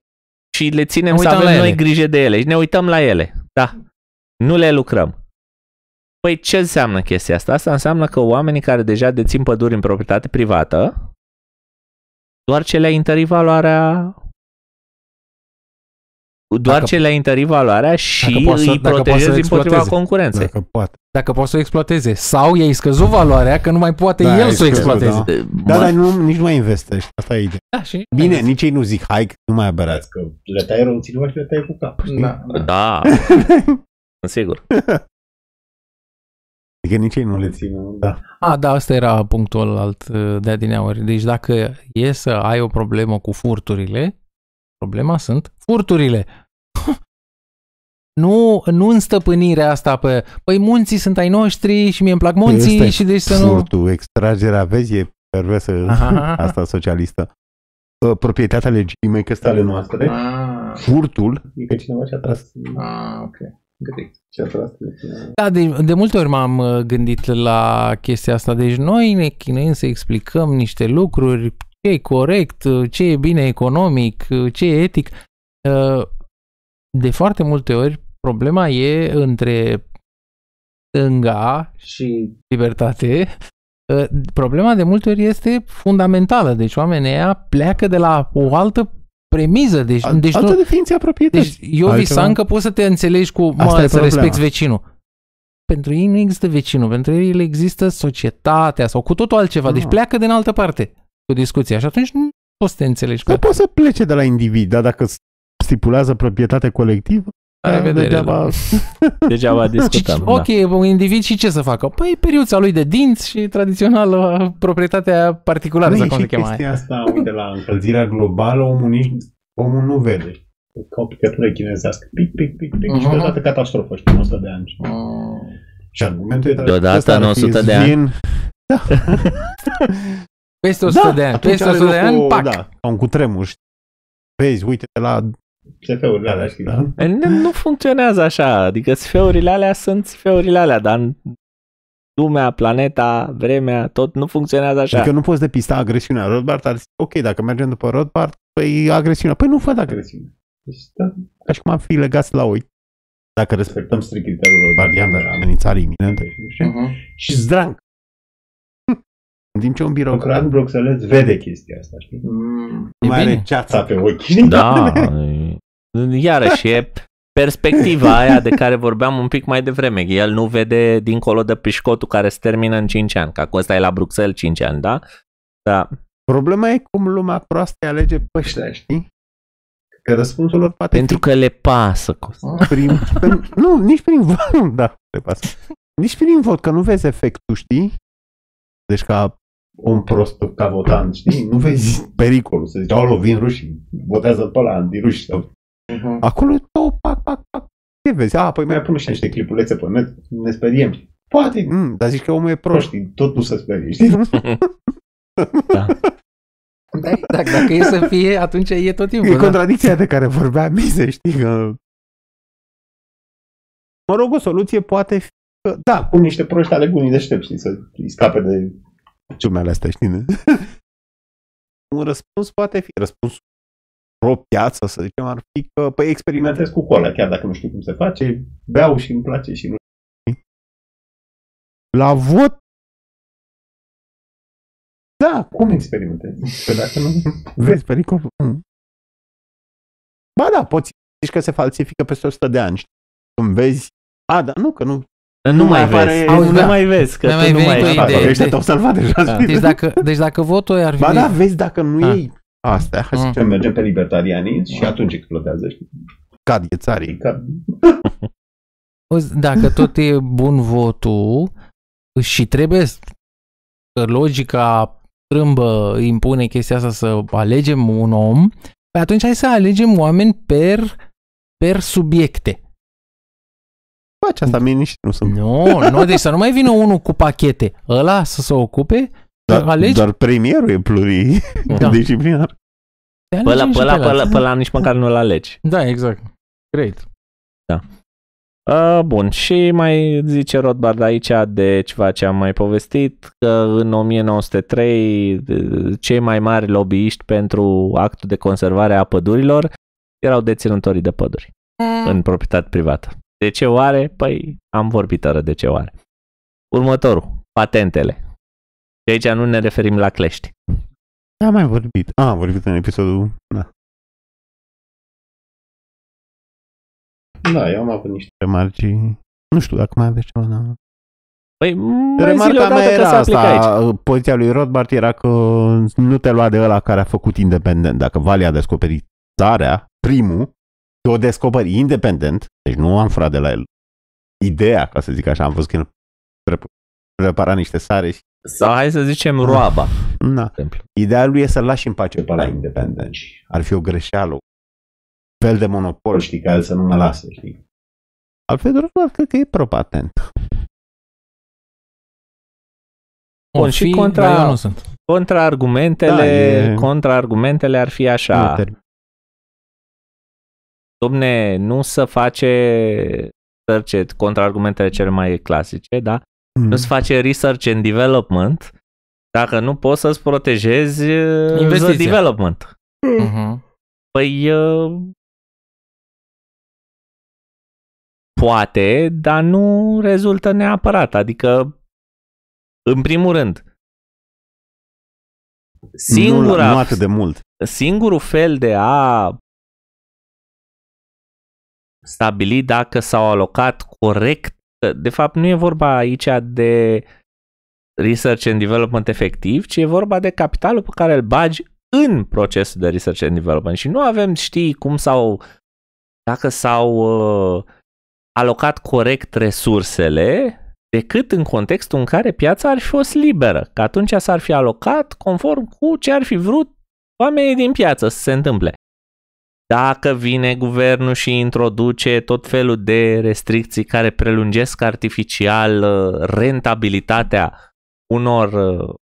și le ținem să avem noi grijă de ele și deci ne uităm la ele. Da. Nu le lucrăm. Păi ce înseamnă chestia asta? Asta înseamnă că oamenii care deja dețin păduri în proprietate privată, doar ce le-a întărit valoarea doar dacă, ce le-ai întărit valoarea și poate să, îi protejezi împotriva concurenței. Dacă poate. Dacă poate să o exploateze. Sau i-ai scăzut valoarea că nu mai poate da, el să o exploateze. Da, da dar nu, nici nu mai investești. Asta e ideea. Da, și Bine, nici ei nu zic, hai, nu mai aberați. Că le tai rău nu și le tai cu cap. Știi? Păi, da. da. da. Sigur. Adică nici ei nu le țin. Da. A, da, asta era punctul alt de adineauri. Deci dacă e să ai o problemă cu furturile, Problema sunt furturile. nu, nu în stăpânirea asta pe... Păi munții sunt ai noștri și mie îmi plac păi munții păi și deci să nu... Furtul, extragerea, vezi, e perversă Aha. asta socialistă. Ă, proprietatea legitimă că ale ah. noastre. Ah. Furtul. E cineva și-a tras. Ah, ok. Da, de, de multe ori m-am ă, gândit la chestia asta. Deci noi ne chinuim să explicăm niște lucruri ce e corect, ce e bine economic, ce e etic. Uh, de foarte multe ori, problema e între stânga și libertate. Uh, problema de multe ori este fundamentală, deci oamenii aia pleacă de la o altă premiză. Deci, Al, deci altă nu, definiție a proprietății. Deci eu visam că poți să te înțelegi cu, mă, Asta să respecti vecinul. Pentru ei nu există vecinul, pentru ei există societatea sau cu totul altceva. Deci ah. pleacă din altă parte cu discuția și atunci nu poți să te înțelegi. Dar poți să plece de la individ, dar dacă stipulează proprietate colectivă, da, Degeaba, da. degeaba discutăm. Și, deci, da. ok, da. un individ și ce să facă? Păi periuța lui de dinți și tradițional proprietatea particulară, Nu, cum se chema chestia asta, uite, la încălzirea globală, omul, nici, omul nu vede. Ca o picătură chinezească. Pic, pic, pic, pic uh-huh. și mhm. deodată catastrofă, știi, 100 de ani. Uh-huh. Și argumentul e... Deodată în 100 de ani. Da. Peste 100 da, de ani. Peste 100 de ani, pac. Da, un cutremur, știi? Vezi, uite la SF-urile alea, da. știi? Da? Nu funcționează așa, adică sfeurile alea sunt sfeurile alea, dar lumea, planeta, vremea, tot nu funcționează așa. Adică nu poți depista agresiunea. Rodbart ar zice, ok, dacă mergem după rodbart păi agresiunea. Păi nu văd agresiune. Deci, da. Ca și cum am fi legați la oi. Dacă respectăm strict criteriul Rothbardian de amenințare iminentă deci, mhm. și zdrang, din ce un birocrat... În Bruxelles vede chestia asta, știi? Mm, mai bine. are ceața pe ochi. Da, iarăși e perspectiva aia de care vorbeam un pic mai devreme. El nu vede dincolo de pișcotul care se termină în 5 ani, că acesta e la Bruxelles 5 ani, da? Da. Problema e cum lumea proastă alege pe știi? Că răspunsul lor poate Pentru fi... că le pasă. Ah. Prin, prin, nu, nici prin vot, da, le pasă. Nici prin vot, că nu vezi efectul, știi? Deci ca om prost ca votant, știi? Nu vezi pericolul să zici, alo, vin rușii, votează pe ăla, antiruși. Uh-huh. Acolo, tot, pac, pac, pac. Ce vezi? A, păi mai pune și niște clipulețe pe net, ne speriem. Poate. Mm, dar zici că omul e prost. Știi, tot nu se sperie, știi? da. Da, dacă, dacă e să fie, atunci e tot timpul. E da? contradicția de care vorbea Mize, știi că... Mă rog, o soluție poate fi... da, cum niște proști ale gunii deștepți, să îi scape de ciumele astea, știi, nu? Un răspuns poate fi răspuns pro piață, să zicem, ar fi că, păi, experimentez cu cola, chiar dacă nu știu cum se face, beau și îmi place și nu La vot da, cum experimentezi? Că dacă nu... Vezi pericol? Mm. Ba da, poți zici că se falsifică peste 100 de ani. Știi? Când vezi, a, da, nu, că nu nu, nu mai vezi, Auzi, nu da. mai vezi, că mai tu mai nu mai vezi. Ăștia te-au salvat deja. Deci, dacă, deci dacă votul ar fi... Ba da, vezi dacă nu ah. iei astea. Hai să mm. zicem, mergem pe libertarianism și mm. atunci explodează, știi? Cad ghețarii. Cad. dacă tot e bun votul și trebuie că logica strâmbă impune chestia asta să alegem un om, păi atunci hai să alegem oameni per, per subiecte faci asta, mie nici nu sunt. Nu, nu, deci să nu mai vină unul cu pachete. Ăla să se ocupe, da, alegi. Doar premierul e plurii Da. Pe ăla, pe ăla, pe ăla, pe ăla nici măcar nu-l alegi. Da, exact. Great. Da. Uh, bun, și mai zice Rothbard aici de ceva ce am mai povestit, că în 1903 cei mai mari lobbyiști pentru actul de conservare a pădurilor erau deținătorii de păduri mm. în proprietate privată. De ce oare? Păi am vorbit oră de ce oare. Următorul, patentele. Și aici nu ne referim la clești. Am mai vorbit. A, am vorbit în episodul... Da. Da, eu am avut niște remarci. Nu știu dacă mai aveți ceva, dar... Păi, mai Remarca mea era asta, aici. poziția lui Rothbard era că nu te lua de ăla care a făcut independent. Dacă Vali a descoperit țarea, primul, eu o descoper independent, deci nu am furat de la el. Ideea, ca să zic așa, am văzut că el prepara niște sare și... Sau hai să zicem roaba. Na. Ideea lui e să-l lași în pace pe la independent. Ar fi o greșeală, fel de monopol, știi, ca el să nu mă lasă, știi. Altfel, cred că e propatent. Bun, fi, și contra, nu sunt. argumentele, da, e... argumentele ar fi așa domne, nu să face research, contraargumentele cele mai clasice, da? Mm. Nu să face research and development dacă nu poți să-ți protejezi uh, The development. Mm-hmm. Păi uh, poate, dar nu rezultă neapărat. Adică, în primul rând, singura, nu, nu atât de mult. singurul fel de a stabili dacă s-au alocat corect. De fapt, nu e vorba aici de research and development efectiv, ci e vorba de capitalul pe care îl bagi în procesul de research and development și nu avem știi cum s-au dacă s-au uh, alocat corect resursele decât în contextul în care piața ar fi fost liberă, că atunci s-ar fi alocat conform cu ce ar fi vrut oamenii din piață să se întâmple dacă vine guvernul și introduce tot felul de restricții care prelungesc artificial uh, rentabilitatea unor uh,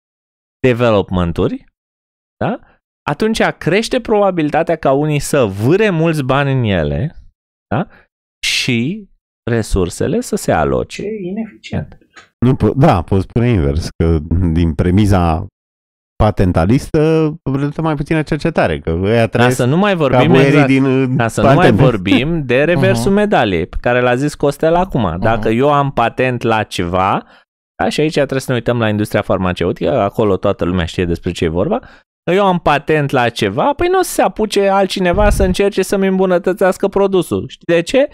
developmenturi, da? atunci crește probabilitatea ca unii să vâre mulți bani în ele da? și resursele să se aloce ineficient. Nu, da, poți spune invers, că din premiza patentalistă rezultă mai puțină cercetare. Că ăia da, să nu mai vorbim exact. din da, uh, să nu mai vorbim de reversul uh-huh. medaliei, pe care l-a zis Costel acum. Uh-huh. Dacă uh-huh. eu am patent la ceva, da, și aici trebuie să ne uităm la industria farmaceutică, acolo toată lumea știe despre ce e vorba, eu am patent la ceva, păi nu o să se apuce altcineva să încerce să-mi îmbunătățească produsul. Știi de ce?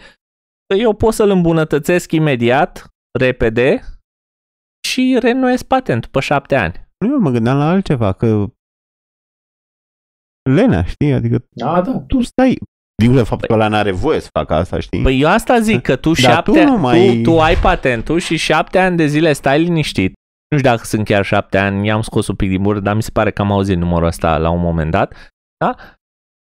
Că eu pot să-l îmbunătățesc imediat, repede și renuiesc patentul pe șapte ani. Nu, mă gândeam la altceva, că Lena, știi? Adică A, da. tu stai, Din de faptul că ăla n-are voie să facă asta, știi? Păi eu asta zic, că tu Dar șapte, tu, nu mai... tu, tu ai patentul și șapte ani de zile stai liniștit. Nu știu dacă sunt chiar șapte ani, i-am scos un pic din bură, dar mi se pare că am auzit numărul ăsta la un moment dat. Da?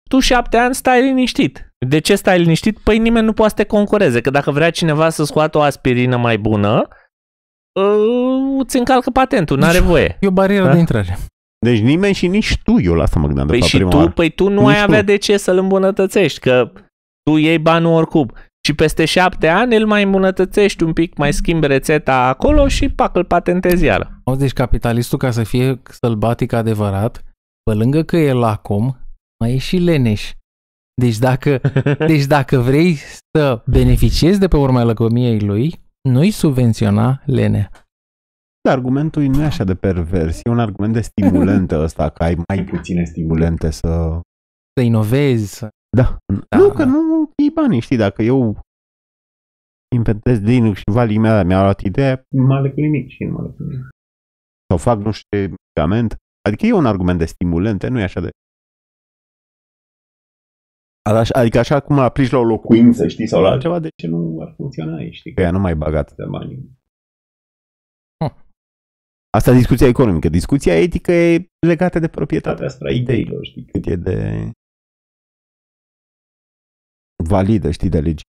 Tu șapte ani stai liniștit. De ce stai liniștit? Păi nimeni nu poate să te concureze, că dacă vrea cineva să scoată o aspirină mai bună, Ă, îți încalcă patentul, nu are deci, voie. E o barieră da? de intrare. Deci nimeni și nici tu, eu la asta mă gândeam păi de fapt, și tu, Păi tu nu nici ai avea de ce să-l îmbunătățești, că tu iei banul oricum. Și peste șapte ani îl mai îmbunătățești un pic, mai schimbi rețeta acolo și pac, îl patentezi iară. O, deci capitalistul ca să fie sălbatic adevărat, pe lângă că e lacom, mai e și leneș. Deci dacă, deci dacă vrei să beneficiezi de pe urma lăcomiei lui, nu-i subvenționa lenea. Argumentul nu e așa de pervers, e un argument de stimulente ăsta, că ai mai puține stimulente să... Să inovezi. Da. da. Nu, da. că nu e banii, știi, dacă eu inventez Linux și valii mea, mi-a luat ideea... Molecule mic și molecule Sau fac nu știu medicament. Adică e un argument de stimulente, nu e așa de... Adică așa cum aplici la o locuință, știi, sau la da. altceva, de ce nu ar funcționa aici, știi? Că ea nu mai bagat de bani. Asta e discuția economică. Discuția etică e legată de proprietatea asta, ideilor, știi, cât e de validă, știi, de legi.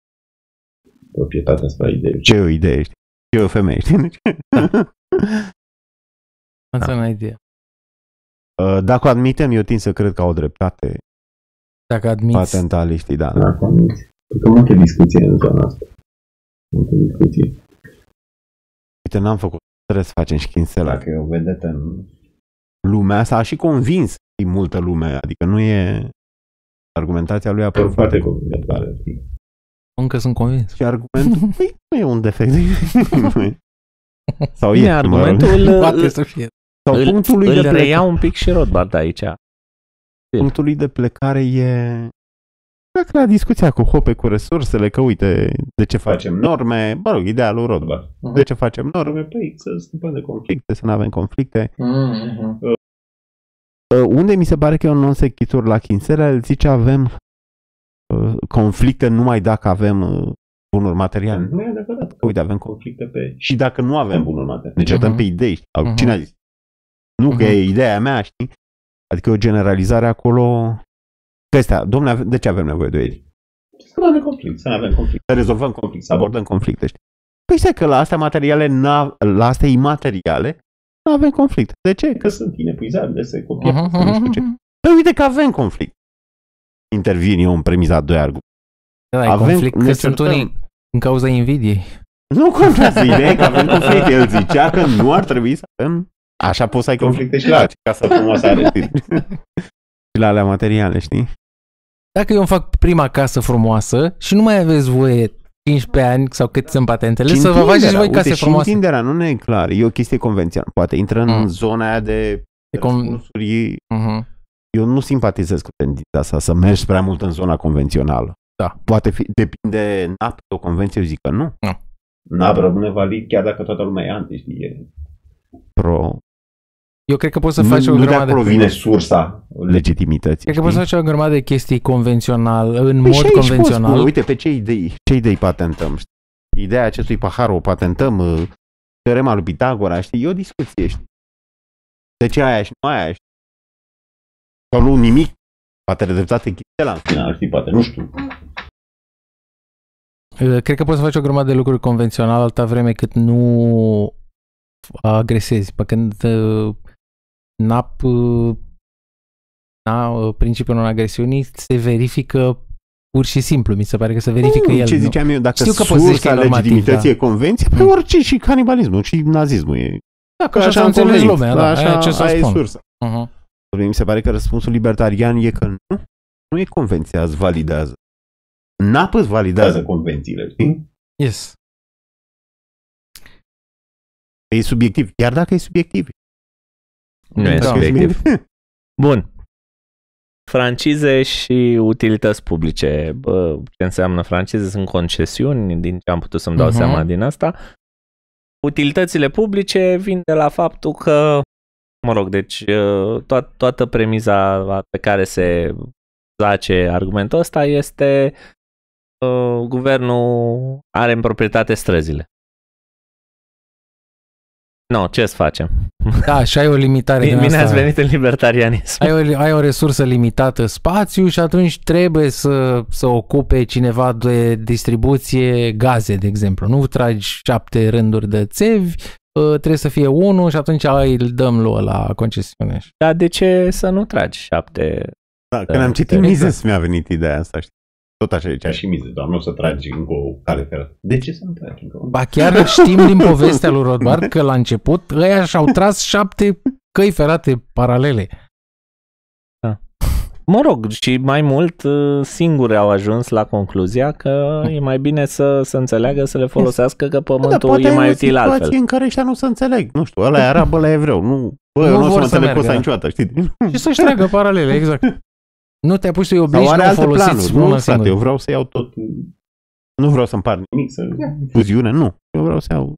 Proprietatea asta ideilor. Ce e o idee, știi? Ce e o femeie, știi? Deci- asta da. idee. Ă, dacă admitem, eu tind să cred că au dreptate dacă admiți... Patentaliștii, da. Dacă admiți. Că multe discuții în zona asta. Multe discuții. Uite, n-am făcut. Trebuie să facem și șchinsela. Dacă e o vedetă în... Lumea asta a și convins e multă lume. Adică nu e... Argumentația lui a părut foarte convinsătoare. Încă sunt convins. Și argumentul... păi, nu e un defect. Sau e, Bine, argumentul... Poate să fie. Sau punctul lui îl de reiau un pic și Rodbard aici. Bine. Punctul lui de plecare e dacă la discuția cu Hope cu resursele, că uite, de ce facem, facem norme, bă, rog, idealul Rodba. Uh-huh. De ce facem norme? Păi, păi să scăpăm de conflicte, să nu avem conflicte. Uh-huh. Uh, unde mi se pare că e un non sechitur la Kinsella, el zice avem uh, conflicte numai dacă avem uh, bunuri materiale. Nu e adevărat. Uite, avem conflicte pe... Și dacă nu avem bunuri materiale. deci, uh-huh. pe idei. Știi? Uh-huh. Cine a zis? Nu uh-huh. că e mhm. ideea mea, știi? Adică o generalizare acolo... Că astea, domnule, de ce avem nevoie de ei? Să nu avem conflict, să nu avem conflict. Să rezolvăm conflict, să da. abordăm conflicte. Știi? Păi stai că la astea materiale, la astea imateriale, nu avem conflict. De ce? Că sunt inepuizabile, se copie. uh-huh, nu știu ce. Păi uite că avem conflict. Intervin eu în premiza a doi argumente. Da, avem conflict că sunt unii în cauza invidiei. Nu contează ideea că avem conflict. El zicea că nu ar trebui să avem Așa poți să ai conflicte și la ca să frumoasare, știi? și la alea materiale, știi? Dacă eu îmi fac prima casă frumoasă și nu mai aveți voie 15 ani sau cât sunt patentele, să vă faceți voi case uite, frumoase. Și întinderea nu ne e clar, e o chestie convențională. Poate intră mm. în zona aia de, de com... mm-hmm. Eu nu simpatizez cu tendința asta, să mergi prea mult în zona convențională. Da. Poate fi, depinde NAP de o convenție, eu zic că nu. Nu. NAP rămâne valid chiar dacă toată lumea e anti, știi? Pro, eu cred că poți să faci nu, o grămadă... Nu de acolo de... sursa legitimității. Cred că poți să faci o grămadă de chestii convențional, în păi mod convențional. Poți, uite, pe ce idei, ce idei patentăm? Știi? Ideea acestui pahar o patentăm, uh, teorema lui Pitagora, știi? E o discuție, știi? De ce aia și nu aia, știi? Sau nu nimic. Poate de dreptate la în final, știi? Poate, nu știu. Uh, cred că poți să faci o grămadă de lucruri convențional Altă vreme cât nu agresezi. Pe când uh, NAP, na, uh, principiul non-agresiunii, se verifică pur și simplu. Mi se pare că se verifică nu, mm, el. Ce ziceam nu. eu, dacă Știu că sursa legitimității da. e convenție, pe păi mm. orice și canibalismul și nazismul e. Da, că păi așa, așa înțeles lumea. Da, da, așa, aia ce să spun. e sursa. Uh-huh. Păi mi se pare că răspunsul libertarian e că nu, nu e convenția, îți validează. NAP îți validează convențiile, știi? Yes. E subiectiv, chiar dacă e subiectiv. Nu e da. subiectiv. Bun. Francize și utilități publice. Bă, ce înseamnă francize? Sunt concesiuni, din ce am putut să-mi dau uh-huh. seama din asta. Utilitățile publice vin de la faptul că, mă rog, deci ă, to- toată premiza pe care se zace argumentul ăsta este uh, guvernul are în proprietate străzile. Nu, no, ce să facem? Da, și ai o limitare din Bine ați venit în libertarianism. Ai o, ai o resursă limitată spațiu și atunci trebuie să, să ocupe cineva de distribuție gaze, de exemplu. Nu tragi șapte rânduri de țevi, ă, trebuie să fie unul și atunci îl dăm lui la concesiune. Dar de ce să nu tragi șapte? Da, când am citit Mises mi-a venit ideea asta, știi? Tot așa e cea și miză, doar nu o să tragi încă o cale ferată. De ce să nu tragi încă o? Ba chiar știm din povestea lui Rodbar că la început ăia și-au tras șapte căi ferate paralele. Da. Mă rog, și mai mult uh, singuri au ajuns la concluzia că e mai bine să, se înțeleagă, să le folosească, că pământul da, e mai util altfel. în care ăștia nu se înțeleg. Nu știu, ăla e arab, ăla e evreu. Nu, bă, nu, eu nu o să mă înțeleg cu niciodată, știi? Și să-și tragă paralele, exact. Nu te-ai pus să-i obligi, nu folosit planuri. Nu, frate, singur. eu vreau să iau tot. Nu vreau să împar nimic, să fuziune, nu. Eu vreau să iau...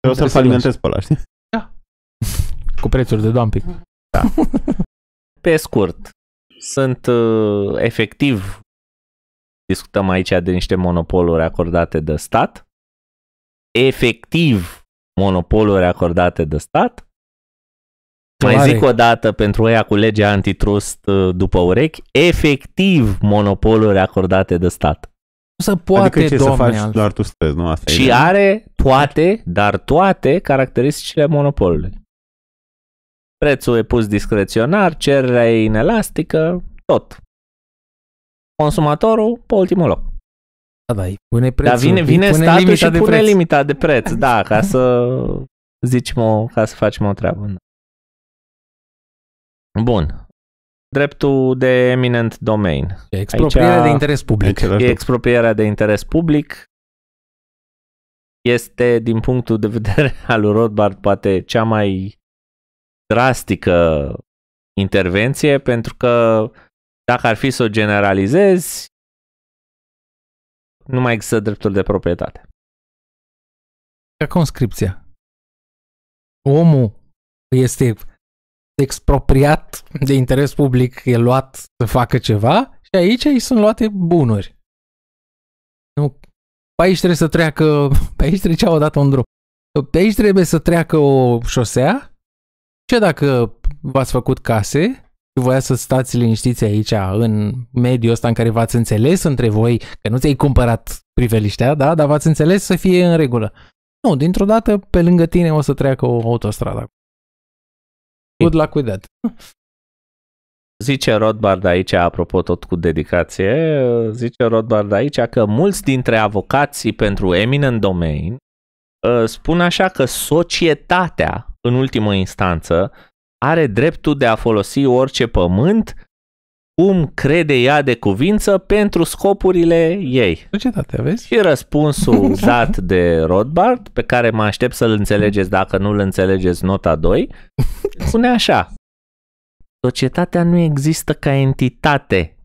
Vreau să-l falimentez pe ăla, știi? Da. Cu prețuri de dumping. Da. pe scurt, sunt uh, efectiv discutăm aici de niște monopoluri acordate de stat, efectiv monopoluri acordate de stat mai zic o dată pentru ea cu legea antitrust uh, după urechi, efectiv monopoluri acordate de stat. Nu se poate, adică ce domne, să faci, doar tu străzi, nu? Asta și e are toate, dar toate caracteristicile monopolului. Prețul e pus discreționar, cererea e inelastică, tot. Consumatorul pe ultimul loc. Da, da, pune prețul, Dar vine, vine pune statul și de pune preț. limita de preț, da, ca să zicem o, ca să facem o treabă. Da. Bun. Dreptul de eminent domain. E exproprierea Aici, de interes public. E exproprierea de interes public. Este, din punctul de vedere al lui Rothbard, poate cea mai drastică intervenție, pentru că dacă ar fi să o generalizezi, nu mai există dreptul de proprietate. Ca conscripția. Omul este expropriat de interes public, e luat să facă ceva și aici îi sunt luate bunuri. Nu, pe aici trebuie să treacă, pe aici trecea odată un drum. Pe aici trebuie să treacă o șosea. Ce dacă v-ați făcut case și voia să stați liniștiți aici, în mediul ăsta în care v-ați înțeles între voi, că nu ți-ai cumpărat priveliștea, da? Dar v-ați înțeles să fie în regulă. Nu, dintr-o dată pe lângă tine o să treacă o autostradă. Good luck with that. Zice Rodbard aici, apropo tot cu dedicație, zice Rodbard aici că mulți dintre avocații pentru eminent domain ă, spun așa că societatea, în ultimă instanță, are dreptul de a folosi orice pământ cum crede ea de cuvință pentru scopurile ei. Societatea, vezi? Și răspunsul dat de Rothbard, pe care mă aștept să-l înțelegeți dacă nu-l înțelegeți nota 2, spune așa. Societatea nu există ca entitate.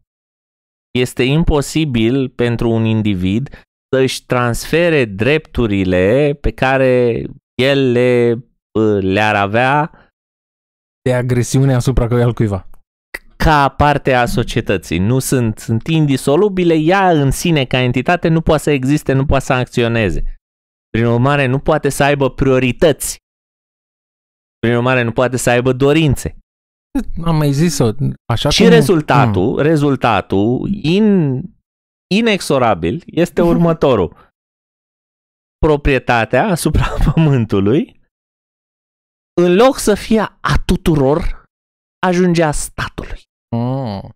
Este imposibil pentru un individ să-și transfere drepturile pe care el le, uh, le-ar avea de agresiune asupra cuiva ca parte a societății. Nu sunt, sunt indisolubile, ea în sine ca entitate nu poate să existe, nu poate să acționeze. Prin urmare, nu poate să aibă priorități. Prin urmare, nu poate să aibă dorințe. Am mai zis-o. Așa și cum... rezultatul, mm. rezultatul in, inexorabil este următorul. Proprietatea asupra pământului, în loc să fie a tuturor, ajunge a statului. Mm.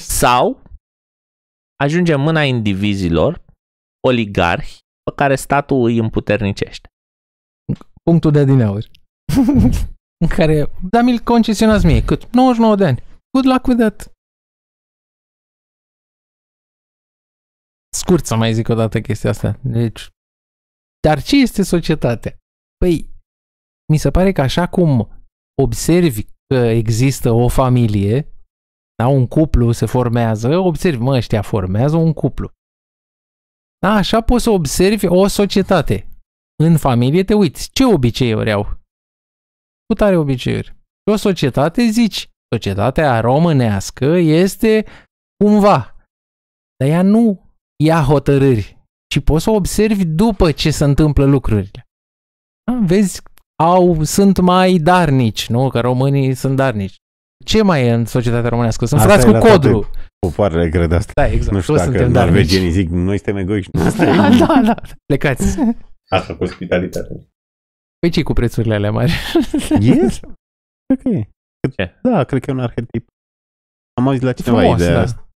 Sau ajunge în mâna indivizilor, oligarhi, pe care statul îi împuternicește. Punctul de adineauri. în care, da, mi-l concesionați mie, cât? 99 de ani. Good luck with that. Scurt să mai zic o dată chestia asta. Deci, dar ce este societatea? Păi, mi se pare că așa cum observi că există o familie, da, un cuplu se formează, observi, mă, ăștia formează un cuplu. Da, așa poți să observi o societate. În familie te uiți, ce obiceiuri au? Cu tare obiceiuri. Și o societate, zici, societatea românească este cumva. Dar ea nu ia hotărâri, ci poți să observi după ce se întâmplă lucrurile. Da? Vezi au, sunt mai darnici, nu? Că românii sunt darnici. Ce mai e în societatea românească? Sunt frați cu codru. Popoarele cred asta. Da, exact. Nu știu Toți dacă norvegenii zic, noi suntem egoiști. asta da, da, da. Plecați. Asta cu ospitalitatea. Păi ce cu prețurile alea mari? Yes? Ok. Ce? Da, cred că e un arhetip. Am auzit la cineva Frumos, ideea da. asta.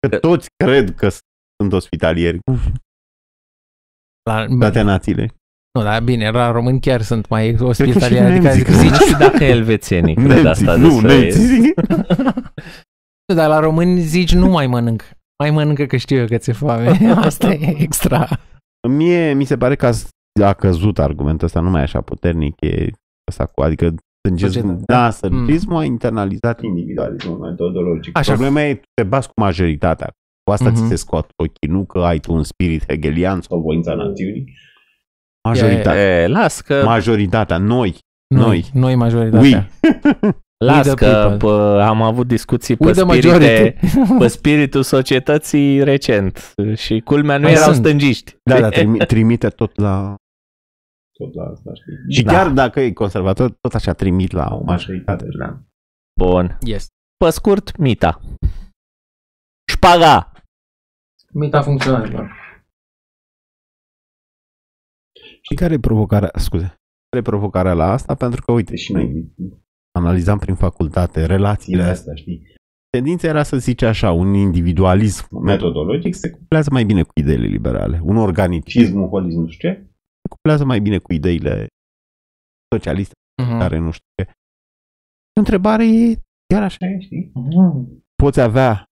Că da. toți cred că sunt ospitalieri. La... Toate națiile. Nu, dar bine, la români chiar sunt mai ospitali, adică zic, zici și dacă elvețenii cred asta Nu, nemții. nu, dar la români zici nu mai mănânc. Mai mănâncă că știu eu că ți-e foame. Asta e extra. Mie mi se pare că a căzut argumentul ăsta, nu mai așa puternic, e asta cu, adică sângismul, da, sângismul mm. a internalizat individualismul metodologic. Așa. Problema e, te bați cu majoritatea. Cu asta mm-hmm. ți mhm. se scot ochii, nu că ai tu un spirit hegelian sau voința națiunii, Majoritatea. E, e, las că... Majoritatea, noi. Noi. Noi, noi majoritatea. We. Las că pă, am avut discuții pe, spirite, pe spiritul societății recent și culmea nu Mai erau sunt. stângiști. Da, da, trimite tot la... Tot la asta, știi? Și da. chiar dacă e conservator, tot așa trimit la o majoritate. Da. Bun. Yes. Pe scurt, mita. Șpaga! Mita funcționează. Și care e provocarea, scuze, care e provocarea la asta? Pentru că, uite, și deci noi analizam prin facultate relațiile astea, știi? Tendința era să zice așa, un individualism metodologic se cuplează mai bine cu ideile liberale. Un organicism, un holism, nu știu ce, se cuplează mai bine cu ideile socialiste, uh-huh. care nu știu ce. Întrebarea e chiar așa e, știi? Uh-huh. Poți avea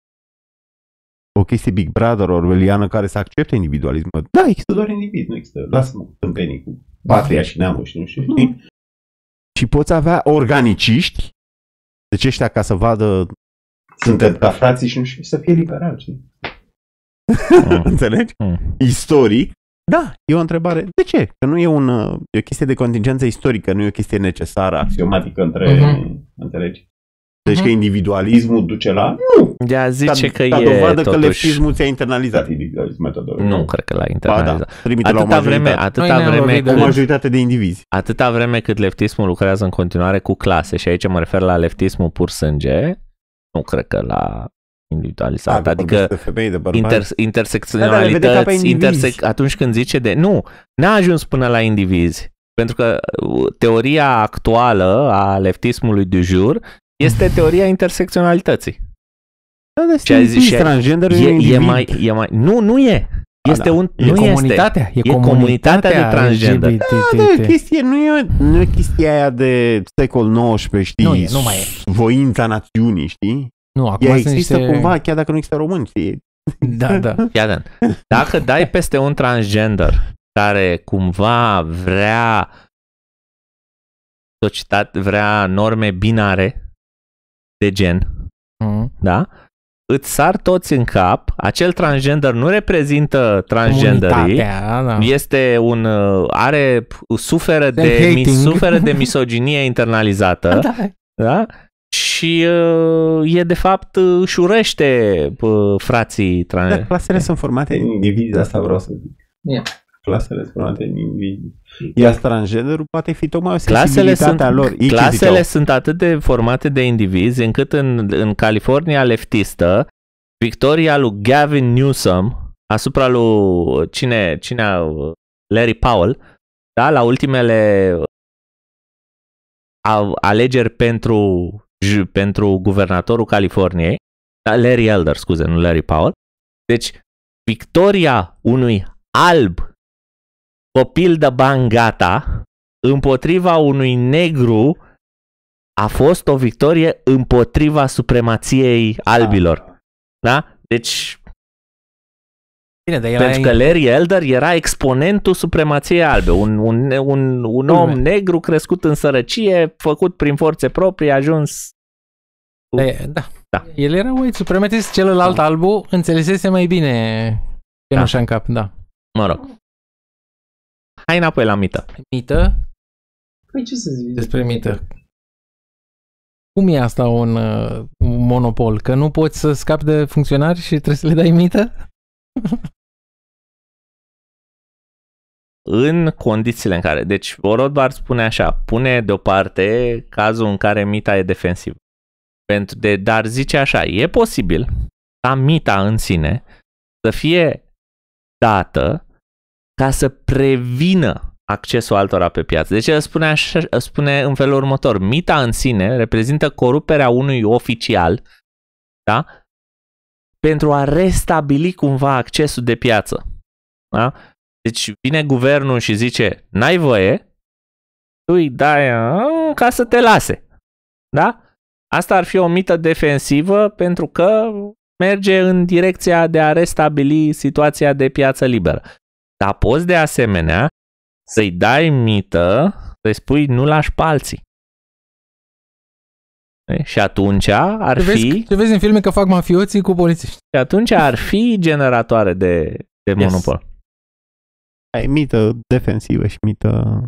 o chestie Big Brother orwelliană care să accepte individualismul. Da, există doar individ, nu există. Da. Lasă-mă tâmpenii cu patria și neamul și nu știu. Mm. Și poți avea organiciști, deci ăștia ca să vadă... Suntem ca frații și nu știu, să fie liberal. Mm. Înțelegi? Mm. Istoric, da, e o întrebare. De ce? Că nu e, un, e o chestie de contingență istorică, nu e o chestie necesară, axiomatică între... Mm-hmm. Înțelegi? Deci că mhm. individualismul duce la... Nu! De zice ca, că ca e dovadă totuși... că leftismul ți-a internalizat individualismul metodologic. Nu, cred că l-a internalizat. Ba, da. Atâta la o vreme, atâta vreme cât, o majoritate de indivizi. Atâta vreme cât leftismul lucrează în continuare cu clase și aici mă refer la leftismul pur sânge, nu cred că la individualizat, da, adică de femei, de inter, intersecționalități, da, da, intersec, atunci când zice de... Nu, n-a ajuns până la indivizi, pentru că uh, teoria actuală a leftismului de jur este teoria intersecționalității. Da, dar ce zis, transgender e, e, e, mai, e mai... Nu, nu e. Este da. un, e nu comunitatea, este. E comunitatea, e comunitatea de transgender. da, da, e chestie, nu, e, nu e chestia aia de secol XIX, știi? Nu, e, nu mai e. Voința națiunii, știi? Nu, acum sunt există niște... cumva, chiar dacă nu există români, știi? Da, da. da. dacă dai peste un transgender care cumva vrea societate, vrea norme binare, de gen, mm. da? Îți sar toți în cap, acel transgender nu reprezintă transgenderii, da, da. este un, uh, are, uh, suferă de, mi, suferă de misoginie internalizată, da, da. da? și uh, e de fapt uh, își urăște uh, frații trans. Dar clasele sunt formate din indivizi, asta vreau să zic. Yeah. Clasele sunt formate din indivizi. Iar da. transgenderul poate fi tocmai o clasele sunt, lor. Ei clasele sunt atât de formate de indivizi încât în, în California leftistă, victoria lui Gavin Newsom asupra lui cine, cine a, Larry Powell, da, la ultimele alegeri pentru, pentru guvernatorul Californiei, da, Larry Elder, scuze, nu Larry Powell. Deci, victoria unui alb de bani Bangata împotriva unui negru a fost o victorie împotriva supremației da. albilor. Da? da? Deci Bine, dar Pentru că Larry Elder era exponentul supremației albe, un, un, un, un om Bine. negru crescut în sărăcie, făcut prin forțe proprii, ajuns... Da, da. da. El era white suprematist, celălalt da. albu înțelesese mai bine ce da. în cap, da. Mă rog. Hai înapoi la mită. Mită? Păi ce să zic despre mită? Cum e asta un, uh, monopol? Că nu poți să scapi de funcționari și trebuie să le dai mită? în condițiile în care... Deci Orodbar spune așa, pune deoparte cazul în care mita e defensivă. Pentru de, dar zice așa, e posibil ca mita în sine să fie dată ca să prevină accesul altora pe piață. Deci el spune, așa, spune în felul următor, mita în sine reprezintă coruperea unui oficial da? pentru a restabili cumva accesul de piață. Da? Deci vine guvernul și zice, n-ai voie, tu îi dai ca să te lase. Da? Asta ar fi o mită defensivă pentru că merge în direcția de a restabili situația de piață liberă. Dar poți de asemenea să-i dai mită, să-i spui nu lași pe alții. Și atunci ar ce vezi, fi... Ce vezi în filme că fac mafioții cu polițiști. Și atunci ar fi generatoare de, de yes. monopol. Ai mită defensivă și mită...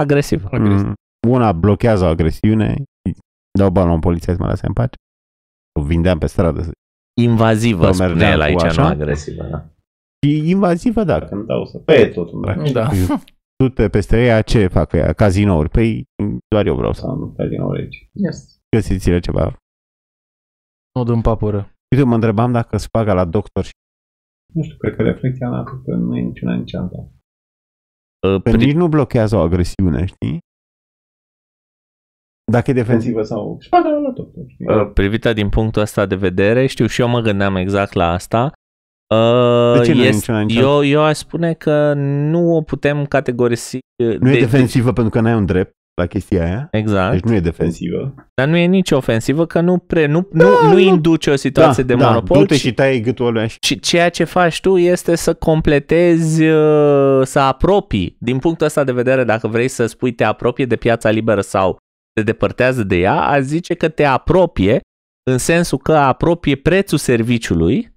agresivă. agresiv. Mm, una blochează o agresiune, dau bani la un polițist, mă lasă în pace. O vindeam pe stradă. Invazivă, spune el aici, așa. nu agresivă. Da. E invazivă, da, Când dau să pe păi tot un brac. Da. Tu te peste ea, ce fac ea? Cazinouri. Păi doar eu vreau să am cazinouri aici. Yes. Găsiți-le ceva. Nu dăm papură. Uite, mă întrebam dacă spaga la doctor și... Nu știu, cred că reflecția mea că nu e niciuna nici alta. Uh, prin... Nici nu blochează o agresiune, știi? Dacă e defensivă sau... Spaga la doctor. Știi? Ă, privită din punctul ăsta de vedere, știu și eu mă gândeam exact la asta Uh, de ce este, nu este, eu, eu aș spune că nu o putem categorisi. Nu de, e defensivă de, pentru că n-ai un drept la chestia aia. Exact. Deci nu e defensivă. Dar nu e nici ofensivă că nu pre, nu, da, nu, nu induce o situație da, de da, monopol. du și tai gâtul ăla. Și ceea ce faci tu este să completezi, uh, să apropii. Din punctul ăsta de vedere, dacă vrei să spui te apropie de piața liberă sau te depărtează de ea, a zice că te apropie în sensul că apropie prețul serviciului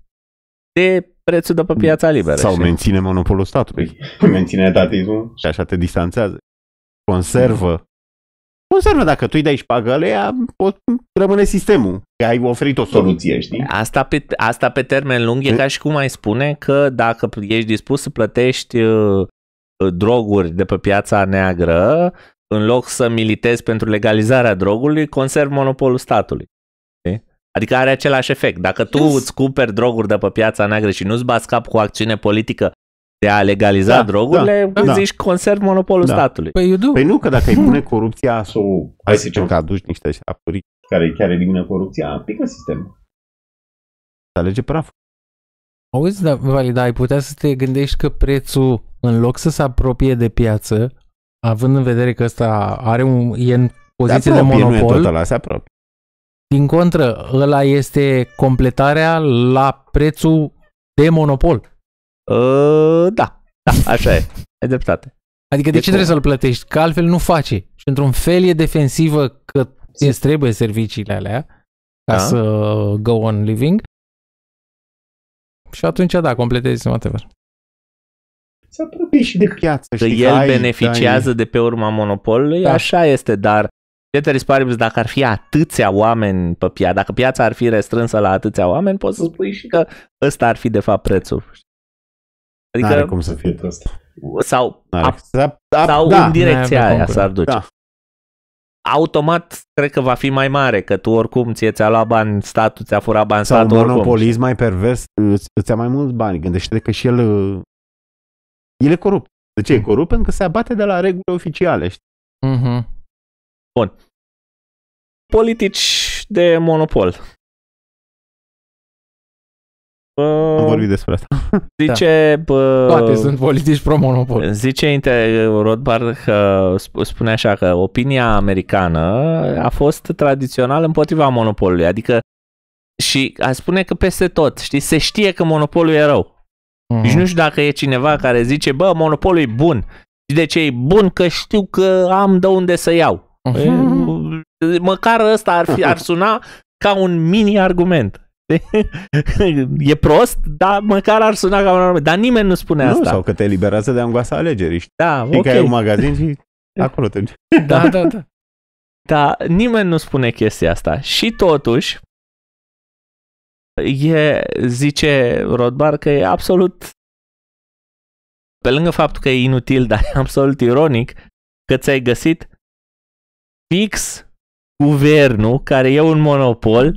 de prețul de pe piața liberă. Sau și... menține monopolul statului. menține etatismul. Și așa te distanțează. Conservă. Mm. Conservă, dacă tu îi dai șpagă alea, rămâne sistemul. Că ai oferit o soluție, știi? Asta pe, asta pe termen lung e ca și cum ai spune că dacă ești dispus să plătești uh, uh, droguri de pe piața neagră, în loc să militezi pentru legalizarea drogului, conserv monopolul statului. Adică are același efect. Dacă tu îți cumperi droguri de pe piața neagră și nu-ți bați cap cu acțiune politică de a legaliza da, drogurile, da, da, zici da. conserv monopolul da. statului. Păi, păi nu, că dacă îi pune corupția sau o... Hai să zicem că aduci niște șapuri care chiar elimină corupția, pică sistemul. Să alege praful. Auzi, da, Valida, ai putea să te gândești că prețul, în loc să se apropie de piață, având în vedere că ăsta are un, e în poziție de monopol, nu e se apropie. Din contră, ăla este completarea la prețul de monopol. Uh, da, da, așa e. Ai dreptate. Adică de, de deci ce cum? trebuie să-l plătești? Că altfel nu face. Și într-un fel e defensivă că îți trebuie serviciile alea ca da. să go on living. Și atunci, da, completezi mă Se apropie și de piață. Că el ai, beneficiază de pe urma monopolului, da. așa este, dar Peter Isparius, dacă ar fi atâția oameni pe piață, dacă piața ar fi restrânsă la atâția oameni, poți să spui și că ăsta ar fi de fapt prețul. Adică... N-are cum să fie ăsta. Sau, a, sau da, în direcția aia s-ar duce. Da. Automat, cred că va fi mai mare, că tu oricum ție ți-a luat bani statul, ți-a furat bani sau statul oricum. monopolism mai pervers, îți ia mai mulți bani. Gândește că și el, uh, el e corupt. De ce e corupt? Pentru că se abate de la reguli oficiale. Știi? Uh-huh. Bun. Politici de monopol. Am vorbit despre asta. Zice... Da. Bă, Toate sunt politici pro-monopol. Zice Inter Rothbard că spune așa că opinia americană a fost tradițional împotriva monopolului. Adică și a spune că peste tot, știi, se știe că monopolul e rău. Mm. Deci nu știu dacă e cineva care zice, bă, monopolul e bun. Și de ce e bun? Că știu că am de unde să iau. Uh-huh. măcar ăsta ar, fi, ar suna ca un mini-argument. e prost, dar măcar ar suna ca un argument. Dar nimeni nu spune nu, asta. sau că te eliberează de angoasa alegerii. Da, Știi ok. că ai un magazin și acolo te da. da, da, da. Dar nimeni nu spune chestia asta. Și totuși, e, zice Rodbar că e absolut pe lângă faptul că e inutil, dar e absolut ironic că ți-ai găsit fix guvernul care e un monopol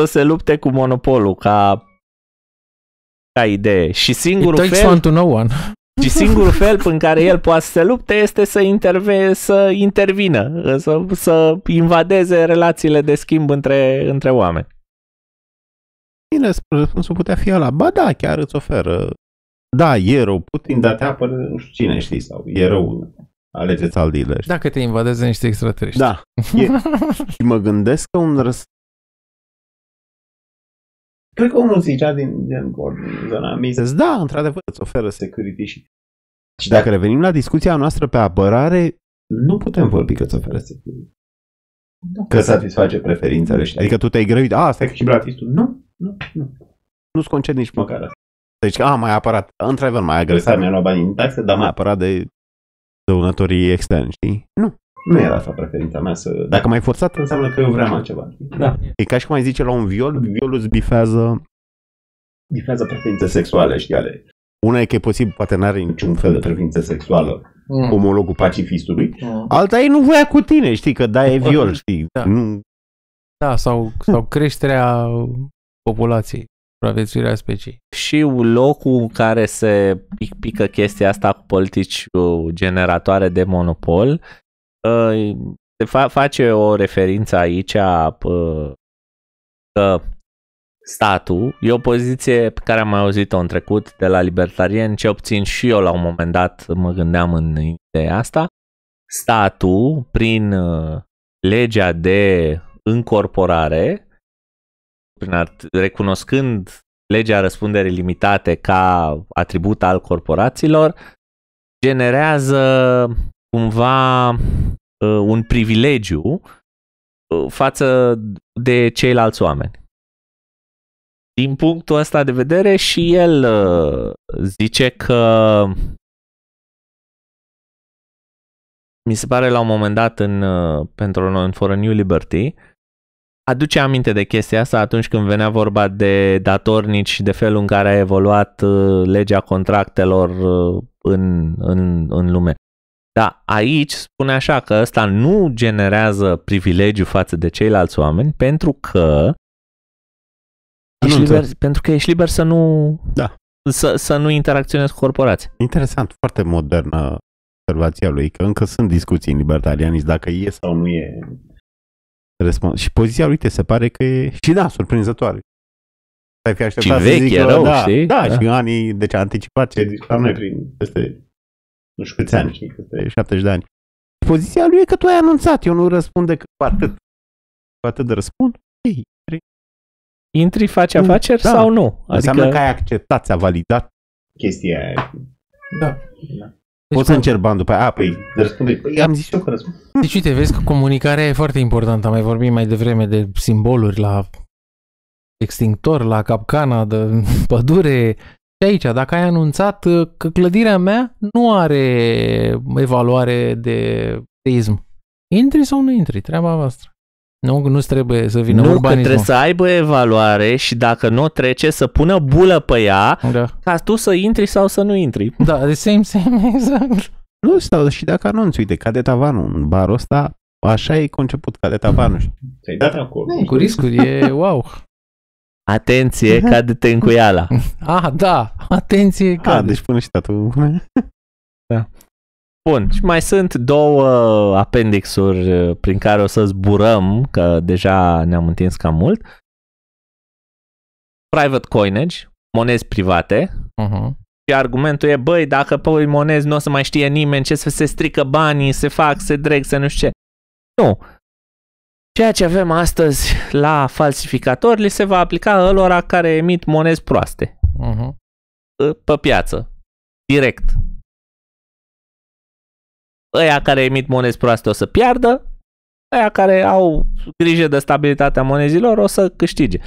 să se lupte cu monopolul ca ca idee. Și singurul It fel... One to no one. Și singurul fel în care el poate să se lupte este să, interve, să intervină, să, să invadeze relațiile de schimb între, între oameni. Bine, răspunsul putea fi ăla. Ba da, chiar îți oferă. Da, e rău Putin, dar te apără nu știu cine știi sau e rău Alegeți al dealer. Dacă te invadeze niște extraterestri. Da. E. și mă gândesc că un răs... Cred că unul zicea din gen Gordon, zona Mises. Da, într-adevăr, îți oferă security și... Și da. dacă revenim la discuția noastră pe apărare, nu putem vorbi că îți oferă security. Da. Că satisface preferințele și... Adică tu te-ai grăbit, a, stai că și bratistul. Nu, nu, nu. Nu-ți concedi nici măcar asta. Deci, a, mai apărat. Într-adevăr, mai agresat. Mi-a luat bani în taxe, dar mai apărat de dăunătorii externi, știi? Nu. Nu era asta preferința mea să... Dacă mai forțat, înseamnă că eu vreau altceva. Da. E ca și cum ai zice la un viol, violul îți bifează... Bifează preferințe sexuale, știi, ale... Una e că e posibil, poate n-are niciun fel de preferință sexuală mm. omologul pacifistului. Mm. Alta e nu voia cu tine, știi, că da, e viol, știi. Da, nu... da sau, sau creșterea populației supraviețuirea speciei. Și locul în care se pică chestia asta cu politici generatoare de monopol, ă, se fa- face o referință aici că statul e o poziție pe care am mai auzit-o în trecut de la libertarieni, ce obțin și eu la un moment dat, mă gândeam în ideea asta, statul prin ă, legea de încorporare prin art- recunoscând legea răspunderii limitate ca atribut al corporațiilor, generează cumva uh, un privilegiu uh, față de ceilalți oameni. Din punctul ăsta de vedere și el uh, zice că mi se pare la un moment dat în, uh, pentru Non for a New Liberty, uh, aduce aminte de chestia asta atunci când venea vorba de datornici și de felul în care a evoluat uh, legea contractelor uh, în, în, în lume. Da, aici spune așa că ăsta nu generează privilegiu față de ceilalți oameni pentru că ești liber, pentru că ești liber să nu da. să, să nu interacționezi cu corporații. Interesant, foarte modernă observația lui, că încă sunt discuții în libertarianism dacă e sau nu e răspuns. și poziția lui, te se pare că e și da, surprinzătoare. Ai fi așteptat și să vechi, zic, rău, da, știi? Da, da, și anii, deci anticipat ce la noi prin peste nu știu câți ani, peste 70 de ani. Poziția lui e că tu ai anunțat, eu nu răspund decât cu atât. Cu atât de răspund, ei, Intri, faci afaceri da. sau nu? Adică... Înseamnă că ai acceptat, ți-a validat chestia aia. Da. da. Deci, Poți să încerc bani după aia? păi, răspunde. Păi, păi, am zis eu că răspund. Deci, uite, vezi că comunicarea e foarte importantă. Am mai vorbit mai devreme de simboluri la extintor, la capcana de pădure. Și aici, dacă ai anunțat că clădirea mea nu are evaluare de teism, intri sau nu intri, treaba voastră. Nu, nu trebuie să vină nu, urbanismul. Nu, trebuie să aibă evaluare și dacă nu trece să pună bulă pe ea da. ca tu să intri sau să nu intri. Da, the same, same, exact. Nu, stau și dacă anunți, uite, cade tavanul în barul ăsta, așa e conceput, cade tavanul. Ți-ai dat acolo. cu riscuri, e wow. Atenție, cade cuiala. ah, da, atenție, cade. Ah, deci pune și tatul. da. Bun, și mai sunt două appendixuri uh, prin care o să zburăm, că deja ne-am întins cam mult. Private coinage, monezi private. Uh-huh. Și argumentul e, băi, dacă pui monezi nu o să mai știe nimeni ce să se strică banii, se fac, se dreg, se nu știu ce. Nu. Ceea ce avem astăzi la falsificatori li se va aplica ălora care emit monezi proaste. Uh-huh. Pe piață. Direct ăia care emit monezi proaste o să piardă, ăia care au grijă de stabilitatea monezilor o să câștige.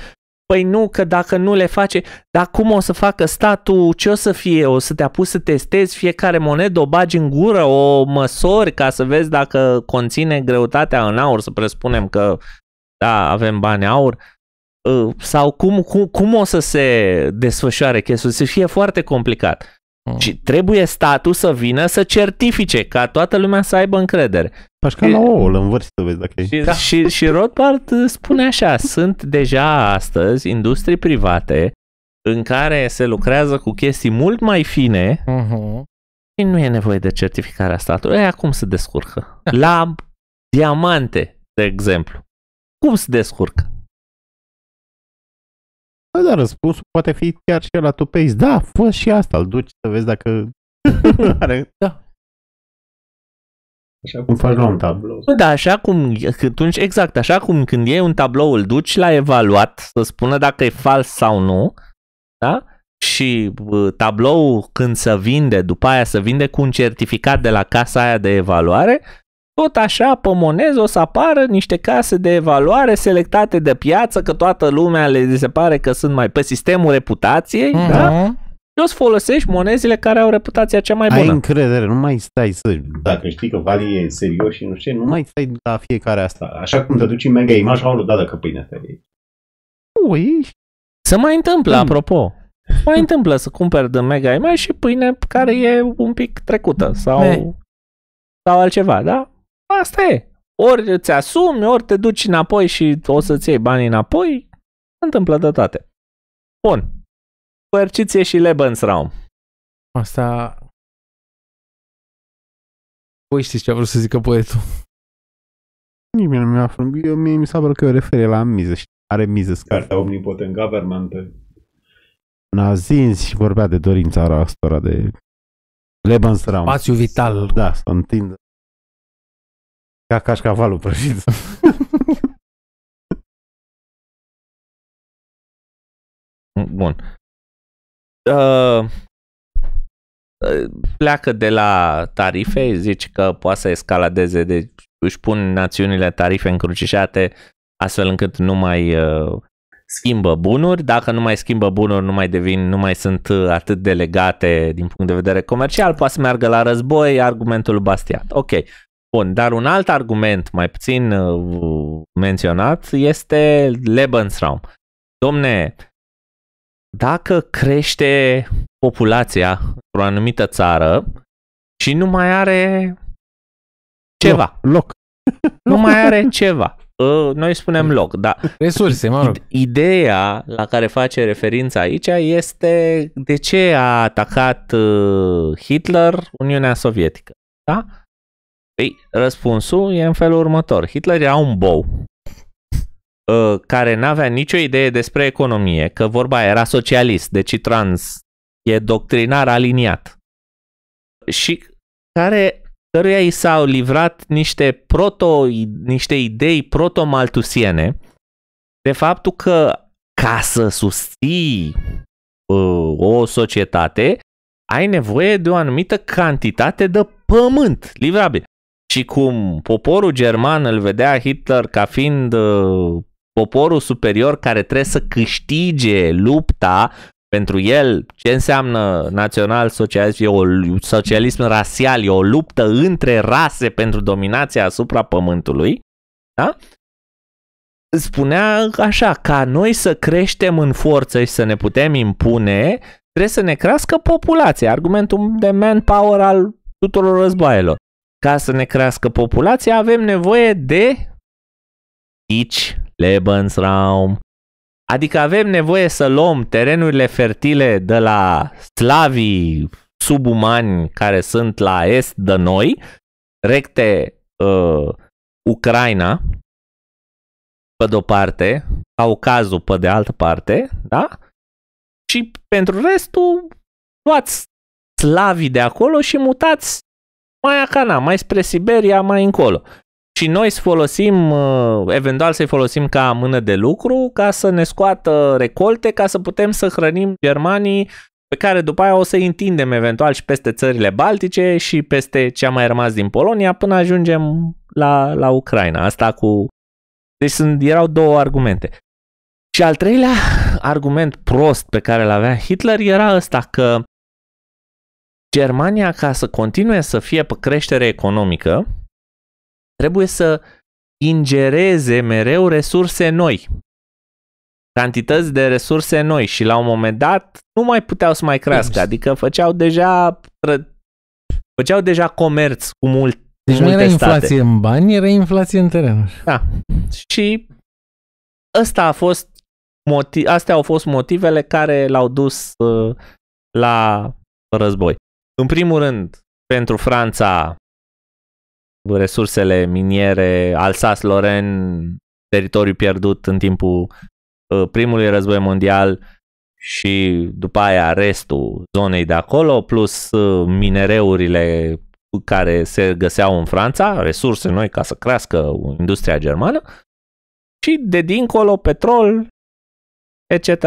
Păi nu, că dacă nu le face, dar cum o să facă statul, ce o să fie? O să te apuci să testezi fiecare monedă, o bagi în gură, o măsori ca să vezi dacă conține greutatea în aur, să presupunem că da, avem bani aur, sau cum, cum, cum o să se desfășoare chestia, să fie foarte complicat. Mm. Și trebuie statul să vină să certifice ca toată lumea să aibă încredere. Aș la ouă, îl să vezi dacă e. Și, da. și, și Rothbard spune așa, sunt deja astăzi industrii private în care se lucrează cu chestii mult mai fine uh-huh. și nu e nevoie de certificarea statului. Ei, acum se descurcă. La diamante, de exemplu. Cum se descurcă? Păi dar răspunsul poate fi chiar și la tupeis. Da, fă și asta, îl duci să vezi dacă are... Da. Așa cum faci la un tablou. Păi da, așa cum, atunci, exact, așa cum când iei un tablou, îl duci la evaluat să spună dacă e fals sau nu, da? Și tablou când se vinde, după aia se vinde cu un certificat de la casa aia de evaluare, tot așa, pomonez, o să apară niște case de evaluare selectate de piață, că toată lumea le se pare că sunt mai pe sistemul reputației, mm-hmm. da? o să folosești monezile care au reputația cea mai bună. Ai încredere, nu mai stai să... Dacă știi că Vali e serios și nu știu, nu mai stai la fiecare asta. Așa cum te duci în mega imagine, au dată dacă pâinea te Ui. Se mai întâmplă, mm. apropo. Mai întâmplă să cumperi de mega imagine și pâine care e un pic trecută sau, Ne. Eh. sau altceva, da? Asta e. Ori îți asumi, ori te duci înapoi și o să-ți iei banii înapoi. Întâmplă de toate. Bun. Coerciție și Lebensraum. Asta... Voi știți ce a vrut să zică poetul. Nimeni nu mi-a frângit. Eu, mie mi s-a părut că o referie la miză și are miză scăzută. Cartea omnipotent government. Nazinzi și vorbea de dorința asta de Lebensraum. Spațiu vital. Da, să întindă. Ca cașcavalul prăjit. Bun. Uh, uh, pleacă de la tarife, zici că poate să escaladeze, deci își pun națiunile tarife încrucișate astfel încât nu mai uh, schimbă bunuri, dacă nu mai schimbă bunuri, nu mai devin, nu mai sunt atât de legate din punct de vedere comercial, poate să meargă la război, argumentul Bastiat. Ok, Bun, dar un alt argument mai puțin uh, menționat este Lebensraum. Domne, dacă crește populația într-o anumită țară și nu mai are ceva. Loc. loc. Nu mai are ceva. Uh, noi spunem loc, da. Resurse, mă rog. Ideea la care face referință aici este de ce a atacat uh, Hitler Uniunea Sovietică. Da? Păi, răspunsul e în felul următor. Hitler era un bou ă, care n-avea nicio idee despre economie, că vorba era socialist, deci trans, e doctrinar aliniat. Și care, căruia i s-au livrat niște, proto, niște idei proto-maltusiene de faptul că ca să susții uh, o societate, ai nevoie de o anumită cantitate de pământ livrabil și cum poporul german îl vedea Hitler ca fiind uh, poporul superior care trebuie să câștige lupta pentru el ce înseamnă național socialism, e o socialism rasial, e o luptă între rase pentru dominația asupra pământului, da? spunea așa, ca noi să creștem în forță și să ne putem impune, trebuie să ne crească populația, argumentul de manpower al tuturor războaielor ca să ne crească populația, avem nevoie de Ich Lebensraum. Adică avem nevoie să luăm terenurile fertile de la slavii subumani care sunt la est de noi, recte uh, Ucraina, pe de-o parte, Caucazul pe de altă parte, da? Și pentru restul, luați slavii de acolo și mutați mai acana, mai spre Siberia, mai încolo. Și noi să folosim, uh, eventual să-i folosim ca mână de lucru, ca să ne scoată recolte, ca să putem să hrănim germanii pe care după aia o să-i întindem eventual și peste țările Baltice și peste ce a mai rămas din Polonia până ajungem la, la Ucraina. Asta cu... Deci sunt, erau două argumente. Și al treilea argument prost pe care l avea Hitler era ăsta că Germania, ca să continue să fie pe creștere economică, trebuie să ingereze mereu resurse noi, cantități de resurse noi și la un moment dat nu mai puteau să mai crească, adică făceau deja făceau deja comerț cu mult deci nu era inflație state. în bani, era inflație în teren. Da. Și ăsta a fost motiv, astea au fost motivele care l-au dus uh, la război. În primul rând, pentru Franța, resursele miniere, Alsace-Lorraine, teritoriu pierdut în timpul uh, primului război mondial și după aia restul zonei de acolo, plus uh, minereurile care se găseau în Franța, resurse noi ca să crească industria germană și de dincolo petrol, etc.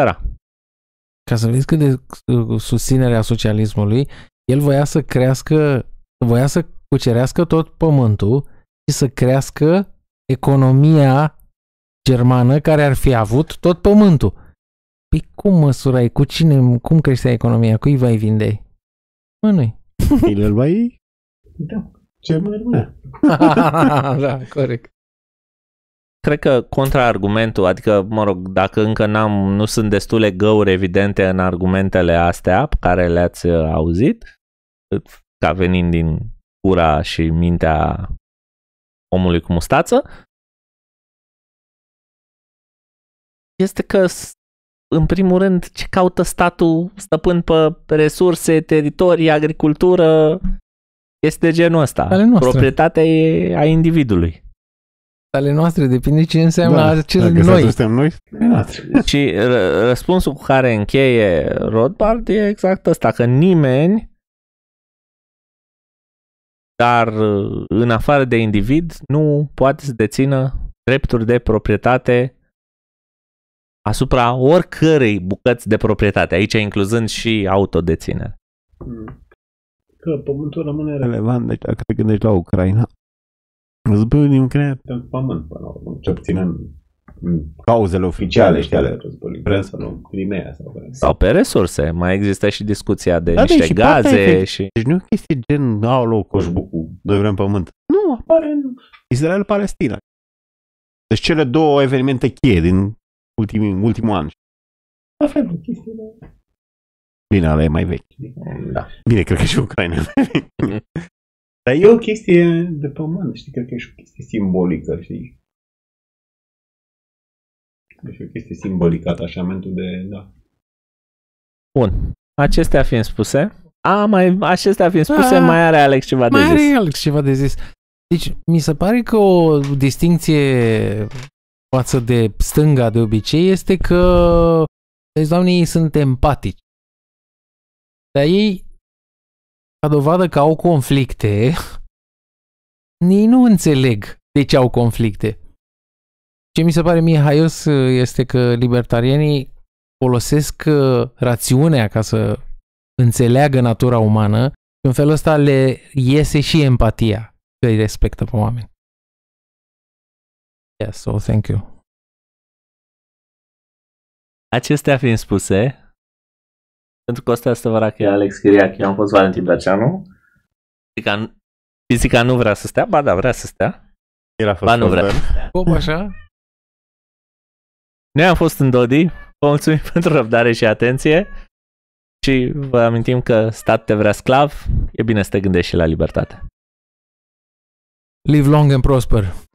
Ca să vezi cât de uh, susținerea socialismului el voia să crească, voia să cucerească tot pământul și să crească economia germană care ar fi avut tot pământul. Păi cum măsurai? Cu cine? Cum creștea economia? Cui vai vindei? Mă, nu-i. îl vai? Da. Ce mai rămâne? Da. da, corect. Cred că contraargumentul, adică, mă rog, dacă încă n-am, nu sunt destule găuri evidente în argumentele astea pe care le-ați uh, auzit, ca venind din cura și mintea omului cu mustață, este că, în primul rând, ce caută statul stăpân pe resurse, teritorii, agricultură, este de genul ăsta. Ale Proprietatea e a individului. Ale noastre, depinde ce înseamnă da, acel noi. Suntem da. noi, Și r- răspunsul cu care încheie Rothbard e exact ăsta, că nimeni dar în afară de individ nu poate să dețină drepturi de proprietate asupra oricărei bucăți de proprietate, aici incluzând și autodeținere. Mm. Că pământul rămâne relevant, deci dacă te gândești la Ucraina, războiul din Ucraina pe pământ, până la urmă, ce obținem cauzele oficiale, știi, ale războiului, presa, nu, Crimea sau care. Sau pe resurse, mai există și discuția de da, deci, niște și gaze e, și... Deci nu e chestie gen, alo, coșbucu, doi vrem pământ. Nu, apare în Israel-Palestina. Deci cele două evenimente cheie din ultimii, ultimul an. La fel, chestia Bine, ale e mai vechi. Da. Bine, cred că și Ucraina. Dar e o chestie de pământ, știi, cred că e și o chestie simbolică, știi? Deci o chestie simbolică, atașamentul de, da. Bun. Acestea fiind spuse, a, mai, acestea fiind spuse, a, mai are Alex ceva de zis. Mai are Alex ceva de zis. Deci, mi se pare că o distinție față de stânga de obicei este că deci, doamne, ei sunt empatici. Dar ei, ca dovadă că au conflicte, ei nu înțeleg de ce au conflicte. Ce mi se pare mie haios uh, este că libertarienii folosesc uh, rațiunea ca să înțeleagă natura umană și în felul ăsta le iese și empatia că îi respectă pe oameni. Yeah, so thank you. Acestea fiind spuse, pentru Costea Stăvărache, Alex Chiriac, eu am fost Valentin Braceanu. Fizica, fizica nu vrea să stea, ba da, vrea să stea. El a fost ba, nu vrea. Cum așa? Noi am fost în Dodi, vă mulțumim pentru răbdare și atenție și vă amintim că stat te vrea sclav, e bine să te gândești și la libertate. Live long and prosper!